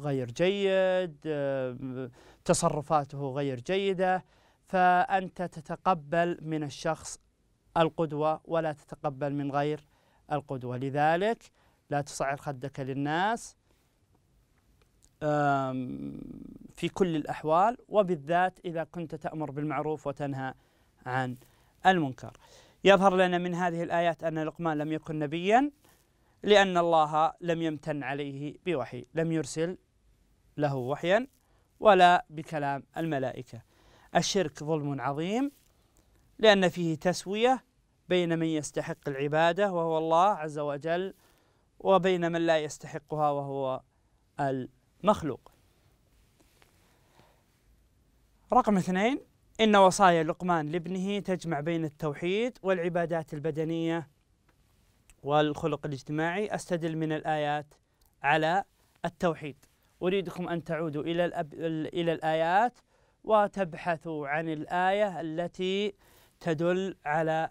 غير جيد آه، تصرفاته غير جيده فانت تتقبل من الشخص القدوة ولا تتقبل من غير القدوة لذلك لا تصعر خدك للناس في كل الأحوال وبالذات إذا كنت تأمر بالمعروف وتنهى عن المنكر يظهر لنا من هذه الآيات أن لقمان لم يكن نبيا لأن الله لم يمتن عليه بوحي لم يرسل له وحيا ولا بكلام الملائكة الشرك ظلم عظيم لأن فيه تسوية بين من يستحق العبادة وهو الله عز وجل وبين من لا يستحقها وهو المخلوق رقم اثنين إن وصايا لقمان لابنه تجمع بين التوحيد والعبادات البدنية والخلق الاجتماعي أستدل من الآيات على التوحيد أريدكم أن تعودوا إلى, الأب... إلى الآيات وتبحثوا عن الآية التي تدل على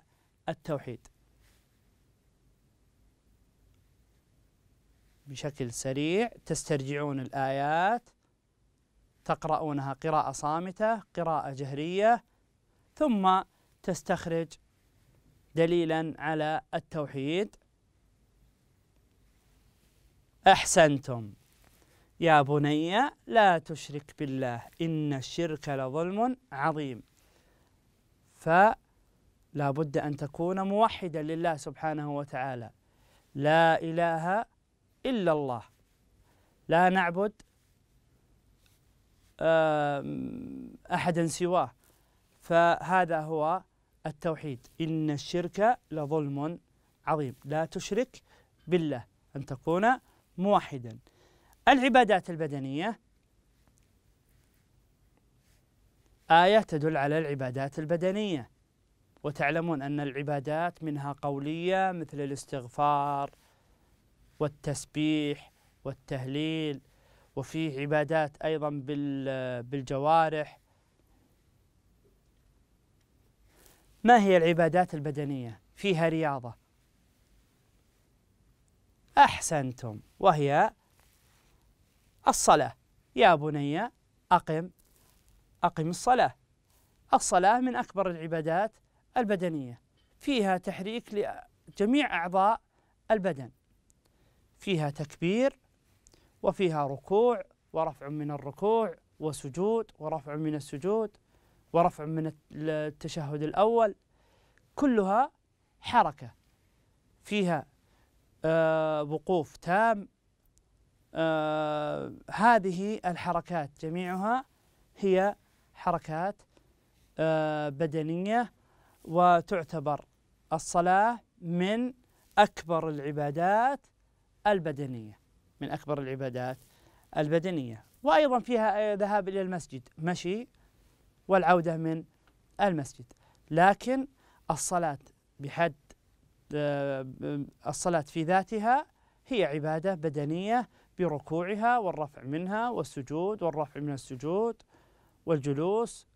التوحيد بشكل سريع تسترجعون الآيات تقرؤونها قراءة صامتة قراءة جهرية ثم تستخرج دليلا على التوحيد أحسنتم يا بني لا تشرك بالله إن الشرك لظلم عظيم ف لا بد أن تكون موحدا لله سبحانه وتعالى لا إله إلا الله لا نعبد أحدا سواه فهذا هو التوحيد إن الشرك لظلم عظيم لا تشرك بالله أن تكون موحدا العبادات البدنية آية تدل على العبادات البدنية وتعلمون أن العبادات منها قولية مثل الاستغفار والتسبيح والتهليل وفيه عبادات أيضا بالجوارح ما هي العبادات البدنية؟ فيها رياضة أحسنتم وهي الصلاة يا بني أقم أقم الصلاة الصلاة من أكبر العبادات البدنية فيها تحريك لجميع أعضاء البدن فيها تكبير وفيها ركوع ورفع من الركوع وسجود ورفع من السجود ورفع من التشهد الأول كلها حركة فيها آه، وقوف تام آه، هذه الحركات جميعها هي حركات آه، بدنية وتعتبر الصلاة من أكبر العبادات البدنية من أكبر العبادات البدنية وأيضا فيها ذهاب إلى المسجد مشي والعودة من المسجد لكن الصلاة بحد آه، الصلاة في ذاتها هي عبادة بدنية بركوعها والرفع منها والسجود والرفع من السجود والجلوس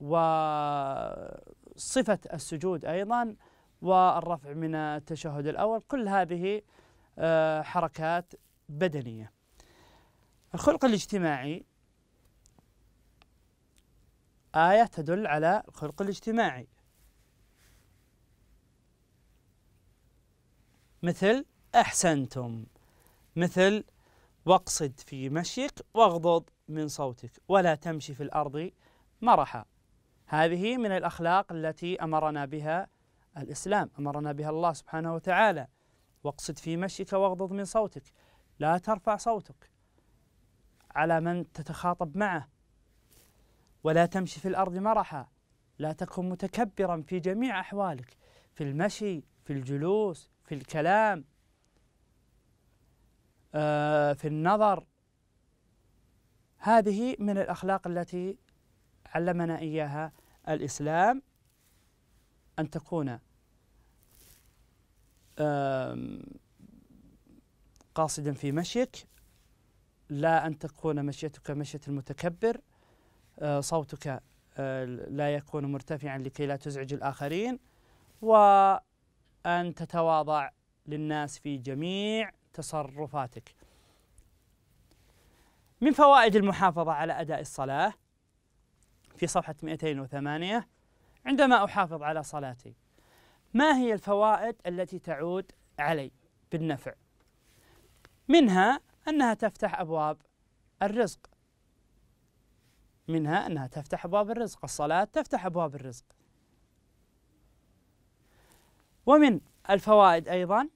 و صفة السجود أيضا والرفع من التشهد الأول كل هذه آه، حركات بدنية الخلق الاجتماعي آية تدل على الخلق الاجتماعي مثل أحسنتم مثل واقصد في مشيك واغضض من صوتك ولا تمشي في الأرض مرحا هذه من الأخلاق التي أمرنا بها الإسلام أمرنا بها الله سبحانه وتعالى واقصد في مشيك واغضض من صوتك لا ترفع صوتك على من تتخاطب معه ولا تمشي في الأرض مرحا لا تكن متكبرا في جميع أحوالك في المشي في الجلوس في الكلام آه، في النظر هذه من الأخلاق التي علمنا إياها الإسلام أن تكون قاصدا في مشيك لا أن تكون مشيتك مشية المتكبر آه، صوتك آه، لا يكون مرتفعا لكي لا تزعج الآخرين وأن تتواضع للناس في جميع تصرفاتك من فوائد المحافظة على أداء الصلاة في صفحة 208 عندما أحافظ على صلاتي ما هي الفوائد التي تعود علي بالنفع منها أنها تفتح أبواب الرزق منها أنها تفتح أبواب الرزق الصلاة تفتح أبواب الرزق ومن الفوائد أيضا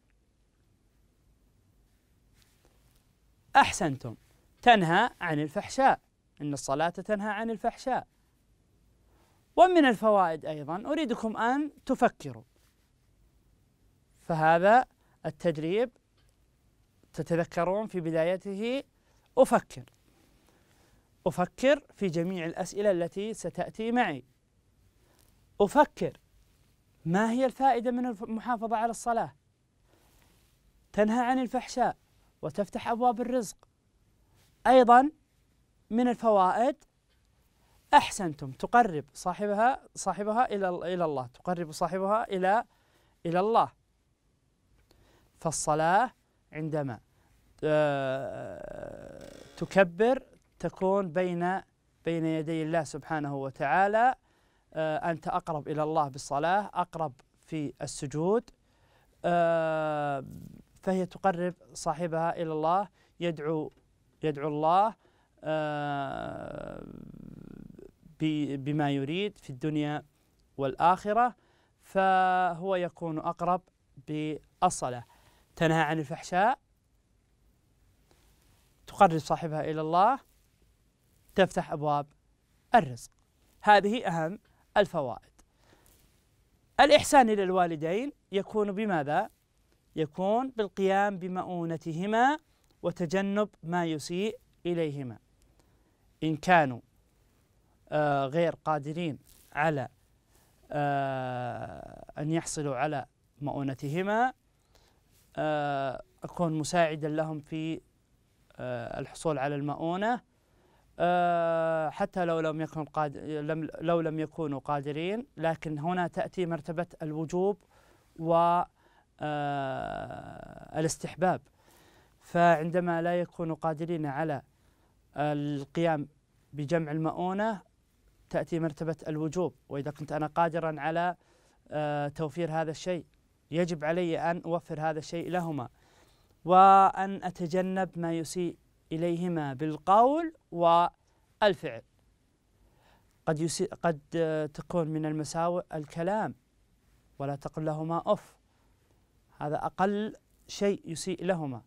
أحسنتم تنهى عن الفحشاء إن الصلاة تنهى عن الفحشاء ومن الفوائد أيضا أريدكم أن تفكروا فهذا التدريب تتذكرون في بدايته أفكر أفكر في جميع الأسئلة التي ستأتي معي أفكر ما هي الفائدة من المحافظة على الصلاة تنهى عن الفحشاء وتفتح أبواب الرزق أيضا من الفوائد أحسنتم تقرب صاحبها صاحبها إلى إلى الله تقرب صاحبها إلى إلى الله فالصلاة عندما آه، تكبر تكون بين بين يدي الله سبحانه وتعالى آه، أنت أقرب إلى الله بالصلاة أقرب في السجود آه، فهي تقرب صاحبها إلى الله يدعو يدعو الله بما يريد في الدنيا والآخرة فهو يكون أقرب بالصلاة تنهى عن الفحشاء تقرب صاحبها إلى الله تفتح أبواب الرزق هذه أهم الفوائد الإحسان إلى الوالدين يكون بماذا؟ يكون بالقيام بمؤونتهما وتجنب ما يسيء إليهما إن كانوا آه، غير قادرين على آه، أن يحصلوا على مؤونتهما آه، أكون مساعدا لهم في الحصول على المؤونة حتى لو لم يكن لو لم يكونوا قادرين لكن هنا تأتي مرتبة الوجوب والاستحباب فعندما لا يكونوا قادرين على القيام بجمع المؤونة تأتي مرتبة الوجوب وإذا كنت أنا قادرا على آه، توفير هذا الشيء يجب علي أن أوفر هذا الشيء لهما وأن أتجنب ما يسيء إليهما بالقول والفعل قد, يسيء قد آه، تكون من المساوئ الكلام ولا تقل لهما أف هذا أقل شيء يسيء لهما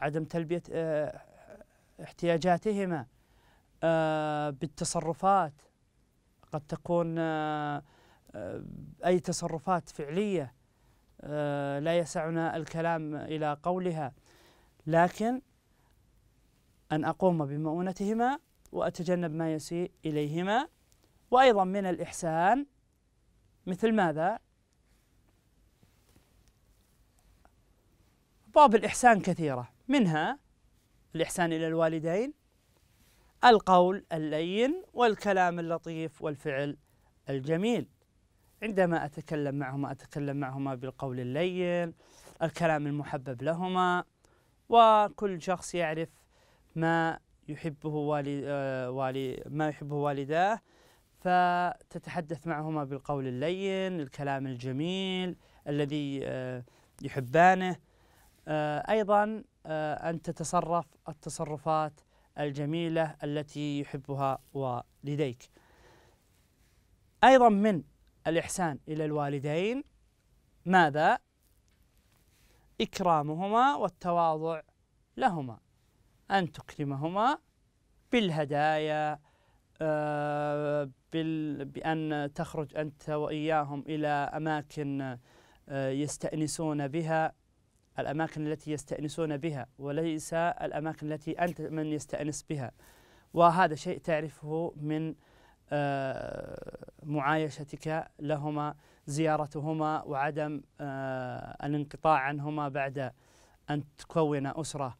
عدم تلبية آه، احتياجاتهما آه، بالتصرفات قد تكون آه، آه، أي تصرفات فعلية لا يسعنا الكلام إلى قولها لكن أن أقوم بمؤونتهما وأتجنب ما يسيء إليهما وأيضا من الإحسان مثل ماذا؟ أبواب الإحسان كثيرة منها الإحسان إلى الوالدين القول اللين والكلام اللطيف والفعل الجميل عندما أتكلم معهما أتكلم معهما بالقول اللين الكلام المحبب لهما وكل شخص يعرف ما يحبه والد آه، والي ما يحبه والداه فتتحدث معهما بالقول اللين الكلام الجميل الذي آه، يحبانه آه، أيضا أن تتصرف التصرفات الجميلة التي يحبها والديك أيضا من الإحسان إلى الوالدين ماذا؟ إكرامهما والتواضع لهما أن تكرمهما بالهدايا آه، بأن تخرج أنت وإياهم إلى أماكن آه، يستأنسون بها الأماكن التي يستأنسون بها وليس الأماكن التي أنت من يستأنس بها وهذا شيء تعرفه من آه، معايشتك لهما زيارتهما وعدم آه، الانقطاع عنهما بعد أن تكون أسرة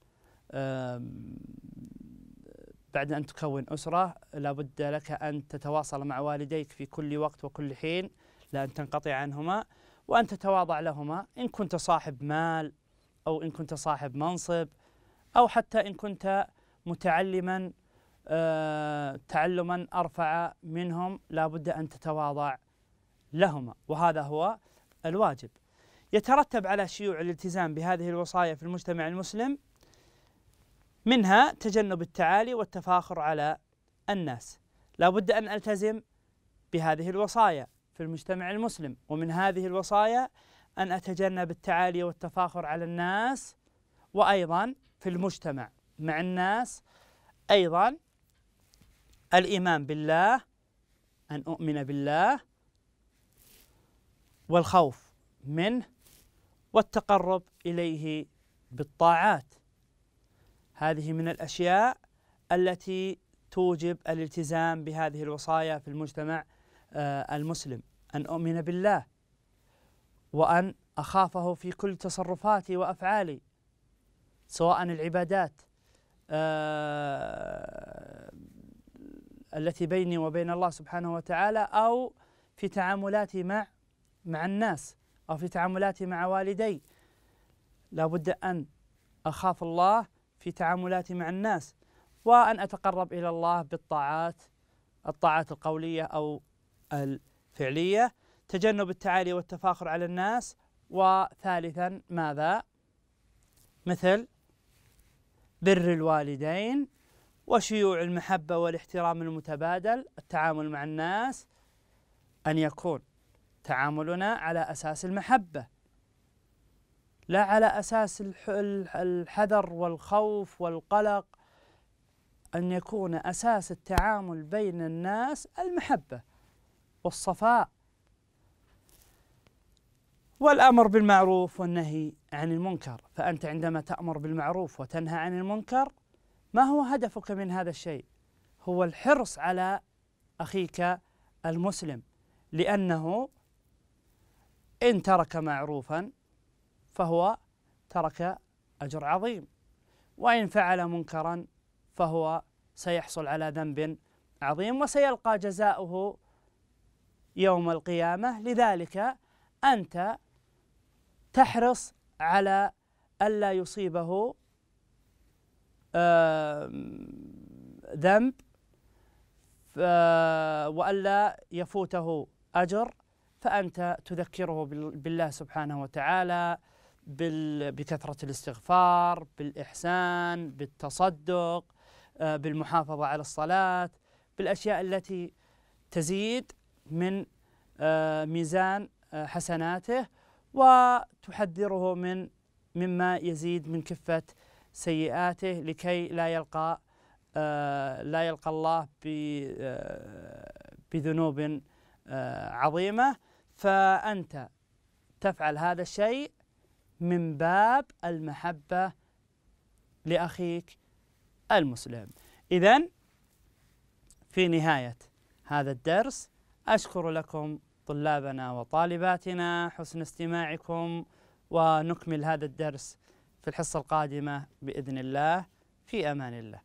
بعد أن تكون أسرة لابد لك أن تتواصل مع والديك في كل وقت وكل حين لا أن تنقطع عنهما وأن تتواضع لهما إن كنت صاحب مال أو إن كنت صاحب منصب أو حتى إن كنت متعلما آه، تعلما أرفع منهم لابد أن تتواضع لهما وهذا هو الواجب يترتب على شيوع الالتزام بهذه الوصايا في المجتمع المسلم منها تجنب التعالي والتفاخر على الناس لابد أن ألتزم بهذه الوصايا في المجتمع المسلم ومن هذه الوصايا أن أتجنب التعالي والتفاخر على الناس وأيضا في المجتمع مع الناس أيضا الإيمان بالله أن أؤمن بالله والخوف منه والتقرب إليه بالطاعات هذه من الأشياء التي توجب الالتزام بهذه الوصايا في المجتمع آه، المسلم أن أؤمن بالله وأن أخافه في كل تصرفاتي وأفعالي سواء العبادات آه، التي بيني وبين الله سبحانه وتعالى أو في تعاملاتي مع مع الناس أو في تعاملاتي مع والدي لابد أن أخاف الله في تعاملاتي مع الناس وأن أتقرب إلى الله بالطاعات الطاعات القولية أو الفعلية تجنب التعالي والتفاخر على الناس وثالثا ماذا مثل بر الوالدين وشيوع المحبة والاحترام المتبادل التعامل مع الناس أن يكون تعاملنا على أساس المحبة لا على أساس الحذر والخوف والقلق أن يكون أساس التعامل بين الناس المحبة والصفاء والامر بالمعروف والنهي عن المنكر فانت عندما تامر بالمعروف وتنهى عن المنكر ما هو هدفك من هذا الشيء هو الحرص على اخيك المسلم لانه ان ترك معروفا فهو ترك اجر عظيم وان فعل منكرا فهو سيحصل على ذنب عظيم وسيلقى جزاؤه يوم القيامه لذلك انت تحرص على ألا يصيبه ذنب وألا يفوته أجر فأنت تذكره بالله سبحانه وتعالى بكثرة الاستغفار بالإحسان بالتصدق بالمحافظة على الصلاة بالأشياء التي تزيد من ميزان حسناته وتحذره من مما يزيد من كفة سيئاته لكي لا يلقى آه، لا يلقى الله آه، بذنوب آه، عظيمة فأنت تفعل هذا الشيء من باب المحبة لأخيك المسلم إذا في نهاية هذا الدرس أشكر لكم طلابنا وطالباتنا حسن استماعكم ونكمل هذا الدرس في الحصة القادمة بإذن الله في أمان الله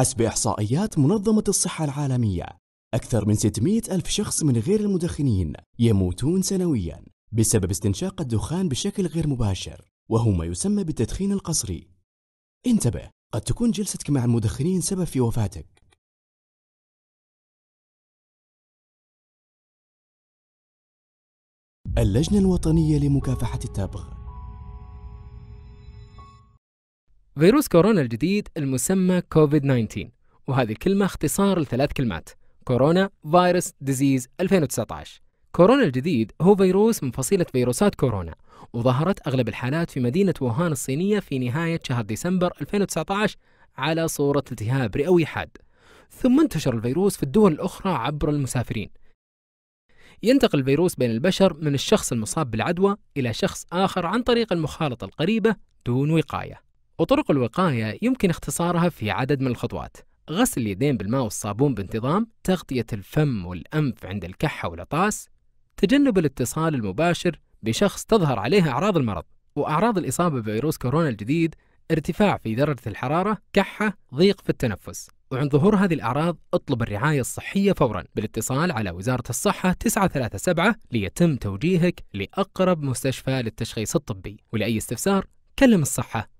حسب إحصائيات منظمة الصحة العالمية أكثر من 600 ألف شخص من غير المدخنين يموتون سنويا بسبب استنشاق الدخان بشكل غير مباشر وهو ما يسمى بالتدخين القسري انتبه قد تكون جلستك مع المدخنين سبب في وفاتك اللجنة الوطنية لمكافحة التبغ فيروس كورونا الجديد المسمى كوفيد 19 وهذه الكلمة اختصار لثلاث كلمات كورونا فيروس ديزيز 2019 كورونا الجديد هو فيروس من فصيلة فيروسات كورونا وظهرت أغلب الحالات في مدينة ووهان الصينية في نهاية شهر ديسمبر 2019 على صورة التهاب رئوي حاد ثم انتشر الفيروس في الدول الأخرى عبر المسافرين ينتقل الفيروس بين البشر من الشخص المصاب بالعدوى إلى شخص آخر عن طريق المخالطة القريبة دون وقاية وطرق الوقاية يمكن اختصارها في عدد من الخطوات غسل اليدين بالماء والصابون بانتظام تغطية الفم والأنف عند الكحة والعطاس تجنب الاتصال المباشر بشخص تظهر عليه أعراض المرض وأعراض الإصابة بفيروس كورونا الجديد ارتفاع في درجة الحرارة كحة ضيق في التنفس وعند ظهور هذه الأعراض اطلب الرعاية الصحية فورا بالاتصال على وزارة الصحة 937 ليتم توجيهك لأقرب مستشفى للتشخيص الطبي ولأي استفسار كلم الصحة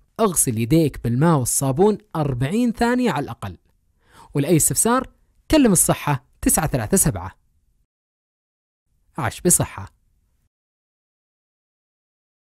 اغسل يديك بالماء والصابون 40 ثانية على الأقل ولأي استفسار كلم الصحة 937 عش بصحة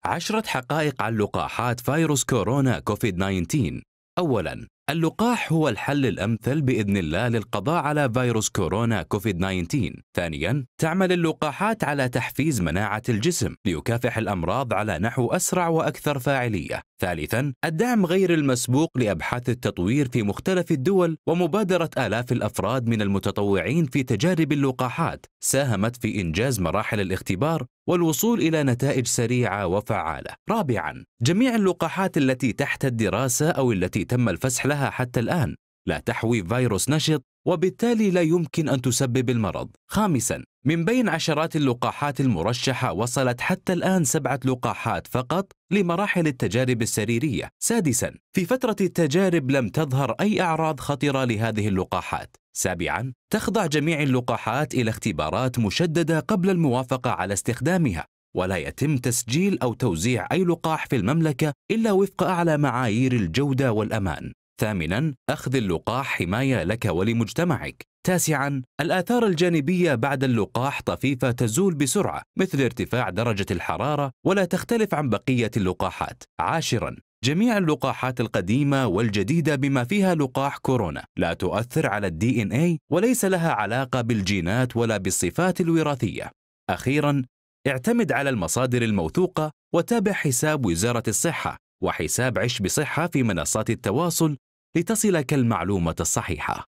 عشرة حقائق عن لقاحات فيروس كورونا كوفيد 19 أولاً اللقاح هو الحل الأمثل بإذن الله للقضاء على فيروس كورونا كوفيد 19 ثانيا تعمل اللقاحات على تحفيز مناعة الجسم ليكافح الأمراض على نحو أسرع وأكثر فاعلية ثالثا الدعم غير المسبوق لأبحاث التطوير في مختلف الدول ومبادرة آلاف الأفراد من المتطوعين في تجارب اللقاحات ساهمت في إنجاز مراحل الاختبار والوصول إلى نتائج سريعة وفعالة رابعا جميع اللقاحات التي تحت الدراسة أو التي تم الفسح لها حتى الآن لا تحوي فيروس نشط وبالتالي لا يمكن أن تسبب المرض خامساً من بين عشرات اللقاحات المرشحة وصلت حتى الآن سبعة لقاحات فقط لمراحل التجارب السريرية سادساً في فترة التجارب لم تظهر أي أعراض خطرة لهذه اللقاحات سابعاً تخضع جميع اللقاحات إلى اختبارات مشددة قبل الموافقة على استخدامها ولا يتم تسجيل أو توزيع أي لقاح في المملكة إلا وفق أعلى معايير الجودة والأمان ثامنا أخذ اللقاح حماية لك ولمجتمعك تاسعا الآثار الجانبية بعد اللقاح طفيفة تزول بسرعة مثل ارتفاع درجة الحرارة ولا تختلف عن بقية اللقاحات عاشرا جميع اللقاحات القديمة والجديدة بما فيها لقاح كورونا لا تؤثر على الدي ان اي وليس لها علاقة بالجينات ولا بالصفات الوراثية. أخيراً، اعتمد على المصادر الموثوقة وتابع حساب وزارة الصحة وحساب عش بصحة في منصات التواصل لتصلك المعلومة الصحيحة.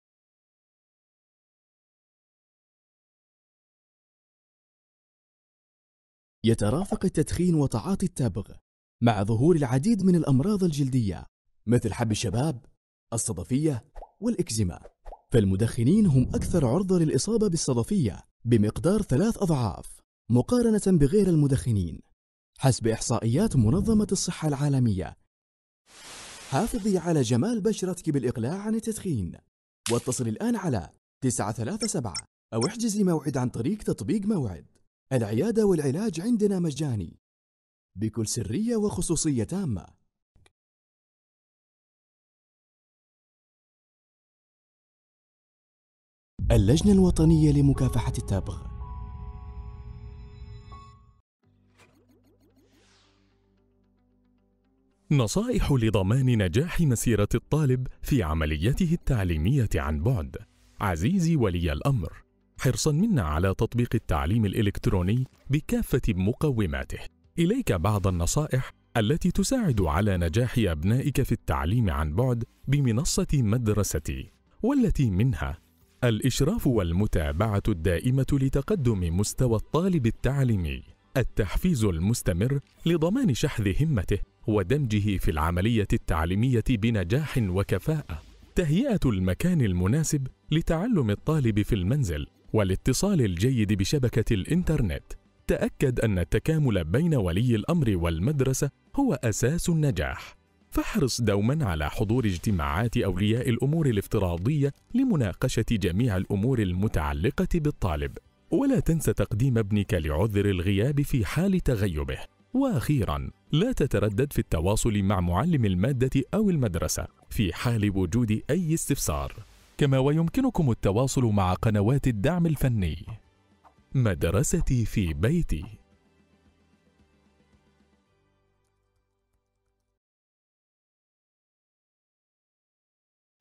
يترافق التدخين وتعاطي التبغ مع ظهور العديد من الأمراض الجلدية مثل حب الشباب، الصدفية، والإكزيما. فالمدخنين هم أكثر عرضة للإصابة بالصدفية بمقدار ثلاث أضعاف مقارنة بغير المدخنين. حسب إحصائيات منظمة الصحة العالمية حافظي على جمال بشرتك بالإقلاع عن التدخين واتصلي الآن على 937 أو احجزي موعد عن طريق تطبيق موعد العيادة والعلاج عندنا مجاني بكل سرية وخصوصية تامة اللجنة الوطنية لمكافحة التبغ نصائح لضمان نجاح مسيرة الطالب في عمليته التعليمية عن بعد عزيزي ولي الأمر حرصا منا على تطبيق التعليم الإلكتروني بكافة مقوماته إليك بعض النصائح التي تساعد على نجاح أبنائك في التعليم عن بعد بمنصة مدرستي والتي منها الإشراف والمتابعة الدائمة لتقدم مستوى الطالب التعليمي التحفيز المستمر لضمان شحذ همته ودمجه في العملية التعليمية بنجاح وكفاءة. تهيئة المكان المناسب لتعلم الطالب في المنزل والاتصال الجيد بشبكة الإنترنت. تأكد أن التكامل بين ولي الأمر والمدرسة هو أساس النجاح. فاحرص دوما على حضور اجتماعات أولياء الأمور الافتراضية لمناقشة جميع الأمور المتعلقة بالطالب. ولا تنس تقديم ابنك لعذر الغياب في حال تغيبه. وأخيرا لا تتردد في التواصل مع معلم المادة أو المدرسة في حال وجود أي استفسار كما ويمكنكم التواصل مع قنوات الدعم الفني مدرستي في بيتي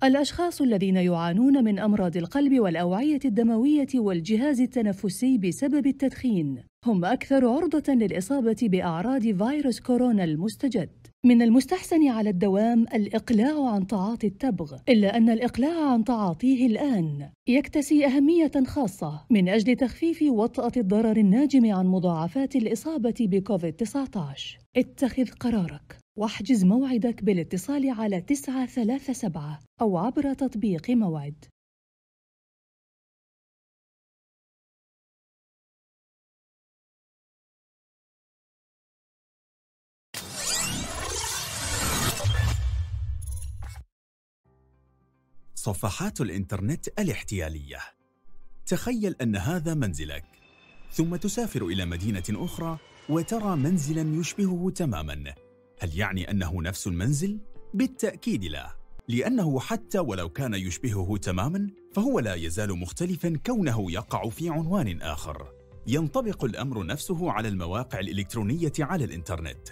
الأشخاص الذين يعانون من أمراض القلب والأوعية الدموية والجهاز التنفسي بسبب التدخين هم أكثر عرضة للإصابة بأعراض فيروس كورونا المستجد. من المستحسن على الدوام الإقلاع عن تعاطي التبغ، إلا أن الإقلاع عن تعاطيه الآن يكتسي أهمية خاصة من أجل تخفيف وطأة الضرر الناجم عن مضاعفات الإصابة بكوفيد-19. اتخذ قرارك. واحجز موعدك بالاتصال على 937 أو عبر تطبيق موعد صفحات الإنترنت الاحتيالية تخيل أن هذا منزلك ثم تسافر إلى مدينة أخرى وترى منزلا يشبهه تماماً هل يعني أنه نفس المنزل؟ بالتأكيد لا لأنه حتى ولو كان يشبهه تماما فهو لا يزال مختلفا كونه يقع في عنوان آخر ينطبق الأمر نفسه على المواقع الإلكترونية على الإنترنت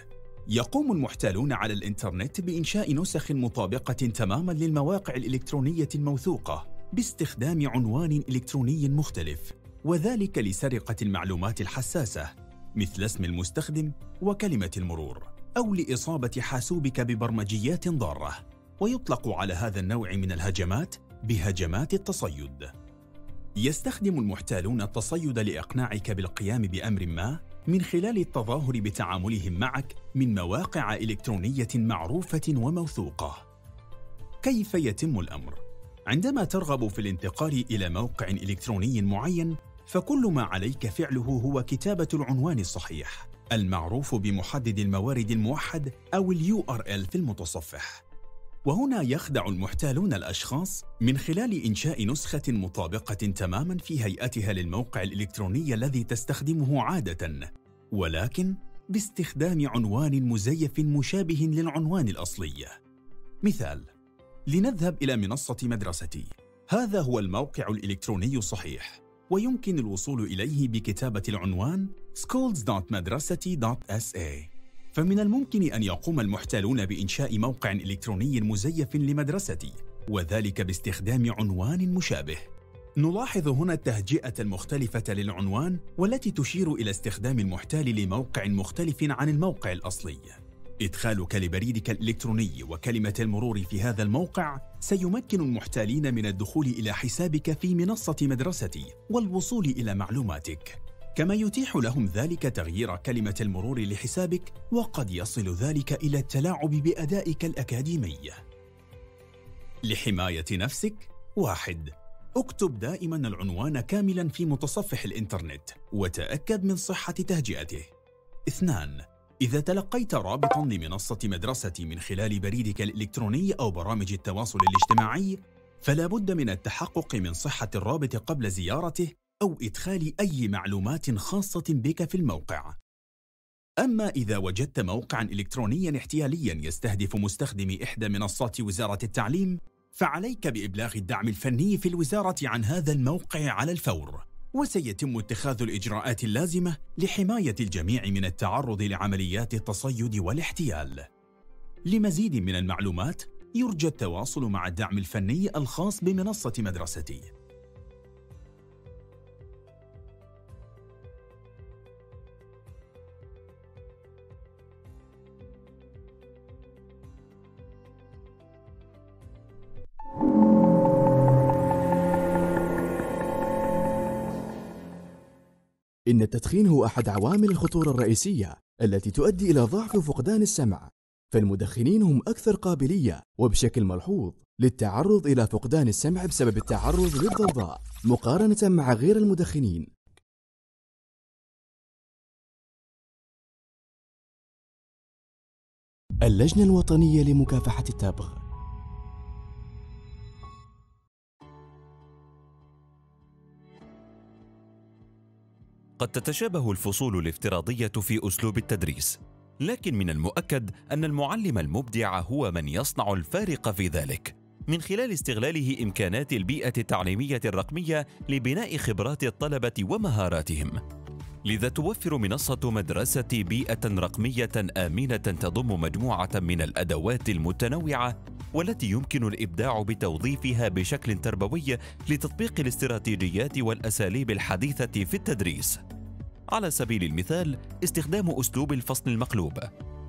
يقوم المحتالون على الإنترنت بإنشاء نسخ مطابقة تماما للمواقع الإلكترونية الموثوقة باستخدام عنوان إلكتروني مختلف وذلك لسرقة المعلومات الحساسة مثل اسم المستخدم وكلمة المرور أو لإصابة حاسوبك ببرمجيات ضارة ويطلق على هذا النوع من الهجمات بهجمات التصيد يستخدم المحتالون التصيد لإقناعك بالقيام بأمر ما من خلال التظاهر بتعاملهم معك من مواقع إلكترونية معروفة وموثوقة كيف يتم الأمر؟ عندما ترغب في الانتقال إلى موقع إلكتروني معين فكل ما عليك فعله هو كتابة العنوان الصحيح المعروف بمحدد الموارد الموحد أو ال URL في المتصفح وهنا يخدع المحتالون الأشخاص من خلال إنشاء نسخة مطابقة تماماً في هيئتها للموقع الإلكتروني الذي تستخدمه عادة ولكن باستخدام عنوان مزيف مشابه للعنوان الأصلي مثال لنذهب إلى منصة مدرستي هذا هو الموقع الإلكتروني الصحيح ويمكن الوصول إليه بكتابة العنوان schools.madrasati.sa فمن الممكن أن يقوم المحتالون بإنشاء موقع إلكتروني مزيف لمدرستي وذلك باستخدام عنوان مشابه نلاحظ هنا التهجئة المختلفة للعنوان والتي تشير إلى استخدام المحتال لموقع مختلف عن الموقع الأصلي إدخالك لبريدك الإلكتروني وكلمة المرور في هذا الموقع سيمكن المحتالين من الدخول إلى حسابك في منصة مدرستي والوصول إلى معلوماتك كما يتيح لهم ذلك تغيير كلمة المرور لحسابك وقد يصل ذلك إلى التلاعب بأدائك الأكاديمي. لحماية نفسك واحد اكتب دائما العنوان كاملا في متصفح الإنترنت وتأكد من صحة تهجئته. اثنان إذا تلقيت رابطا لمنصة مدرستي من خلال بريدك الإلكتروني أو برامج التواصل الاجتماعي فلا بد من التحقق من صحة الرابط قبل زيارته أو إدخال أي معلومات خاصة بك في الموقع. أما إذا وجدت موقعًا إلكترونيًا احتياليًا يستهدف مستخدمي إحدى منصات وزارة التعليم، فعليك بإبلاغ الدعم الفني في الوزارة عن هذا الموقع على الفور، وسيتم اتخاذ الإجراءات اللازمة لحماية الجميع من التعرض لعمليات التصيد والاحتيال. لمزيد من المعلومات، يرجى التواصل مع الدعم الفني الخاص بمنصة مدرستي. إن التدخين هو أحد عوامل الخطورة الرئيسية التي تؤدي إلى ضعف وفقدان السمع، فالمدخنين هم أكثر قابلية وبشكل ملحوظ للتعرض إلى فقدان السمع بسبب التعرض للضوضاء مقارنة مع غير المدخنين. اللجنة الوطنية لمكافحة التبغ قد تتشابه الفصول الافتراضية في أسلوب التدريس، لكن من المؤكد أن المعلم المبدع هو من يصنع الفارق في ذلك، من خلال استغلاله إمكانات البيئة التعليمية الرقمية لبناء خبرات الطلبة ومهاراتهم. لذا توفر منصة مدرسة بيئة رقمية آمنة تضم مجموعة من الأدوات المتنوعة والتي يمكن الإبداع بتوظيفها بشكل تربوي لتطبيق الاستراتيجيات والأساليب الحديثة في التدريس. على سبيل المثال استخدام أسلوب الفصل المقلوب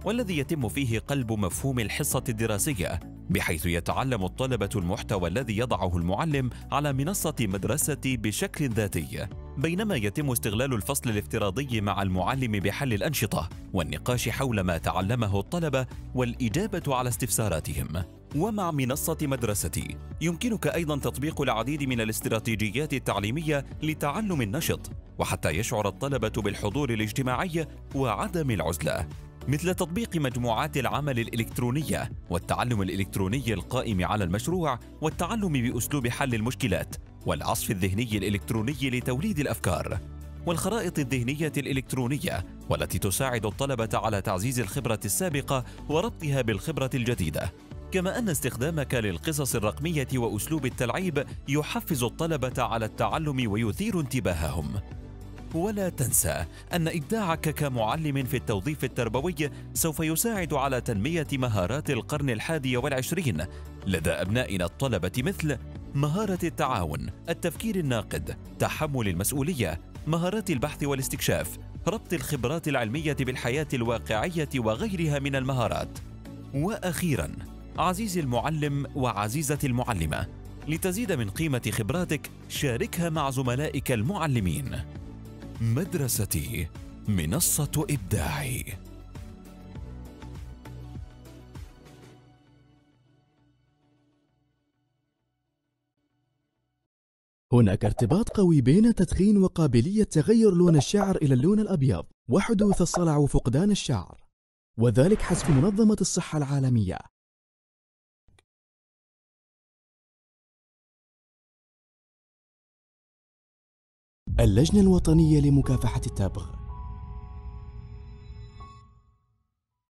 والذي يتم فيه قلب مفهوم الحصة الدراسية بحيث يتعلم الطلبة المحتوى الذي يضعه المعلم على منصة مدرسة بشكل ذاتي بينما يتم استغلال الفصل الافتراضي مع المعلم بحل الأنشطة والنقاش حول ما تعلمه الطلبة والإجابة على استفساراتهم ومع منصة مدرستي يمكنك أيضا تطبيق العديد من الاستراتيجيات التعليمية لتعلم النشط وحتى يشعر الطلبة بالحضور الاجتماعي وعدم العزلة مثل تطبيق مجموعات العمل الإلكترونية والتعلم الإلكتروني القائم على المشروع والتعلم بأسلوب حل المشكلات والعصف الذهني الإلكتروني لتوليد الأفكار والخرائط الذهنية الإلكترونية والتي تساعد الطلبة على تعزيز الخبرة السابقة وربطها بالخبرة الجديدة كما أن استخدامك للقصص الرقمية وأسلوب التلعيب يحفز الطلبة على التعلم ويثير انتباههم ولا تنسى أن إبداعك كمعلم في التوظيف التربوي سوف يساعد على تنمية مهارات القرن الحادي والعشرين لدى أبنائنا الطلبة مثل مهارة التعاون، التفكير الناقد، تحمل المسؤولية، مهارات البحث والاستكشاف، ربط الخبرات العلمية بالحياة الواقعية وغيرها من المهارات. وأخيراً، عزيزي المعلم وعزيزتي المعلمة، لتزيد من قيمة خبراتك شاركها مع زملائك المعلمين. مدرستي منصة إبداعي هناك ارتباط قوي بين تدخين وقابلية تغير لون الشعر إلى اللون الأبيض وحدوث الصلع وفقدان الشعر وذلك حسب منظمة الصحة العالمية اللجنة الوطنية لمكافحة التبغ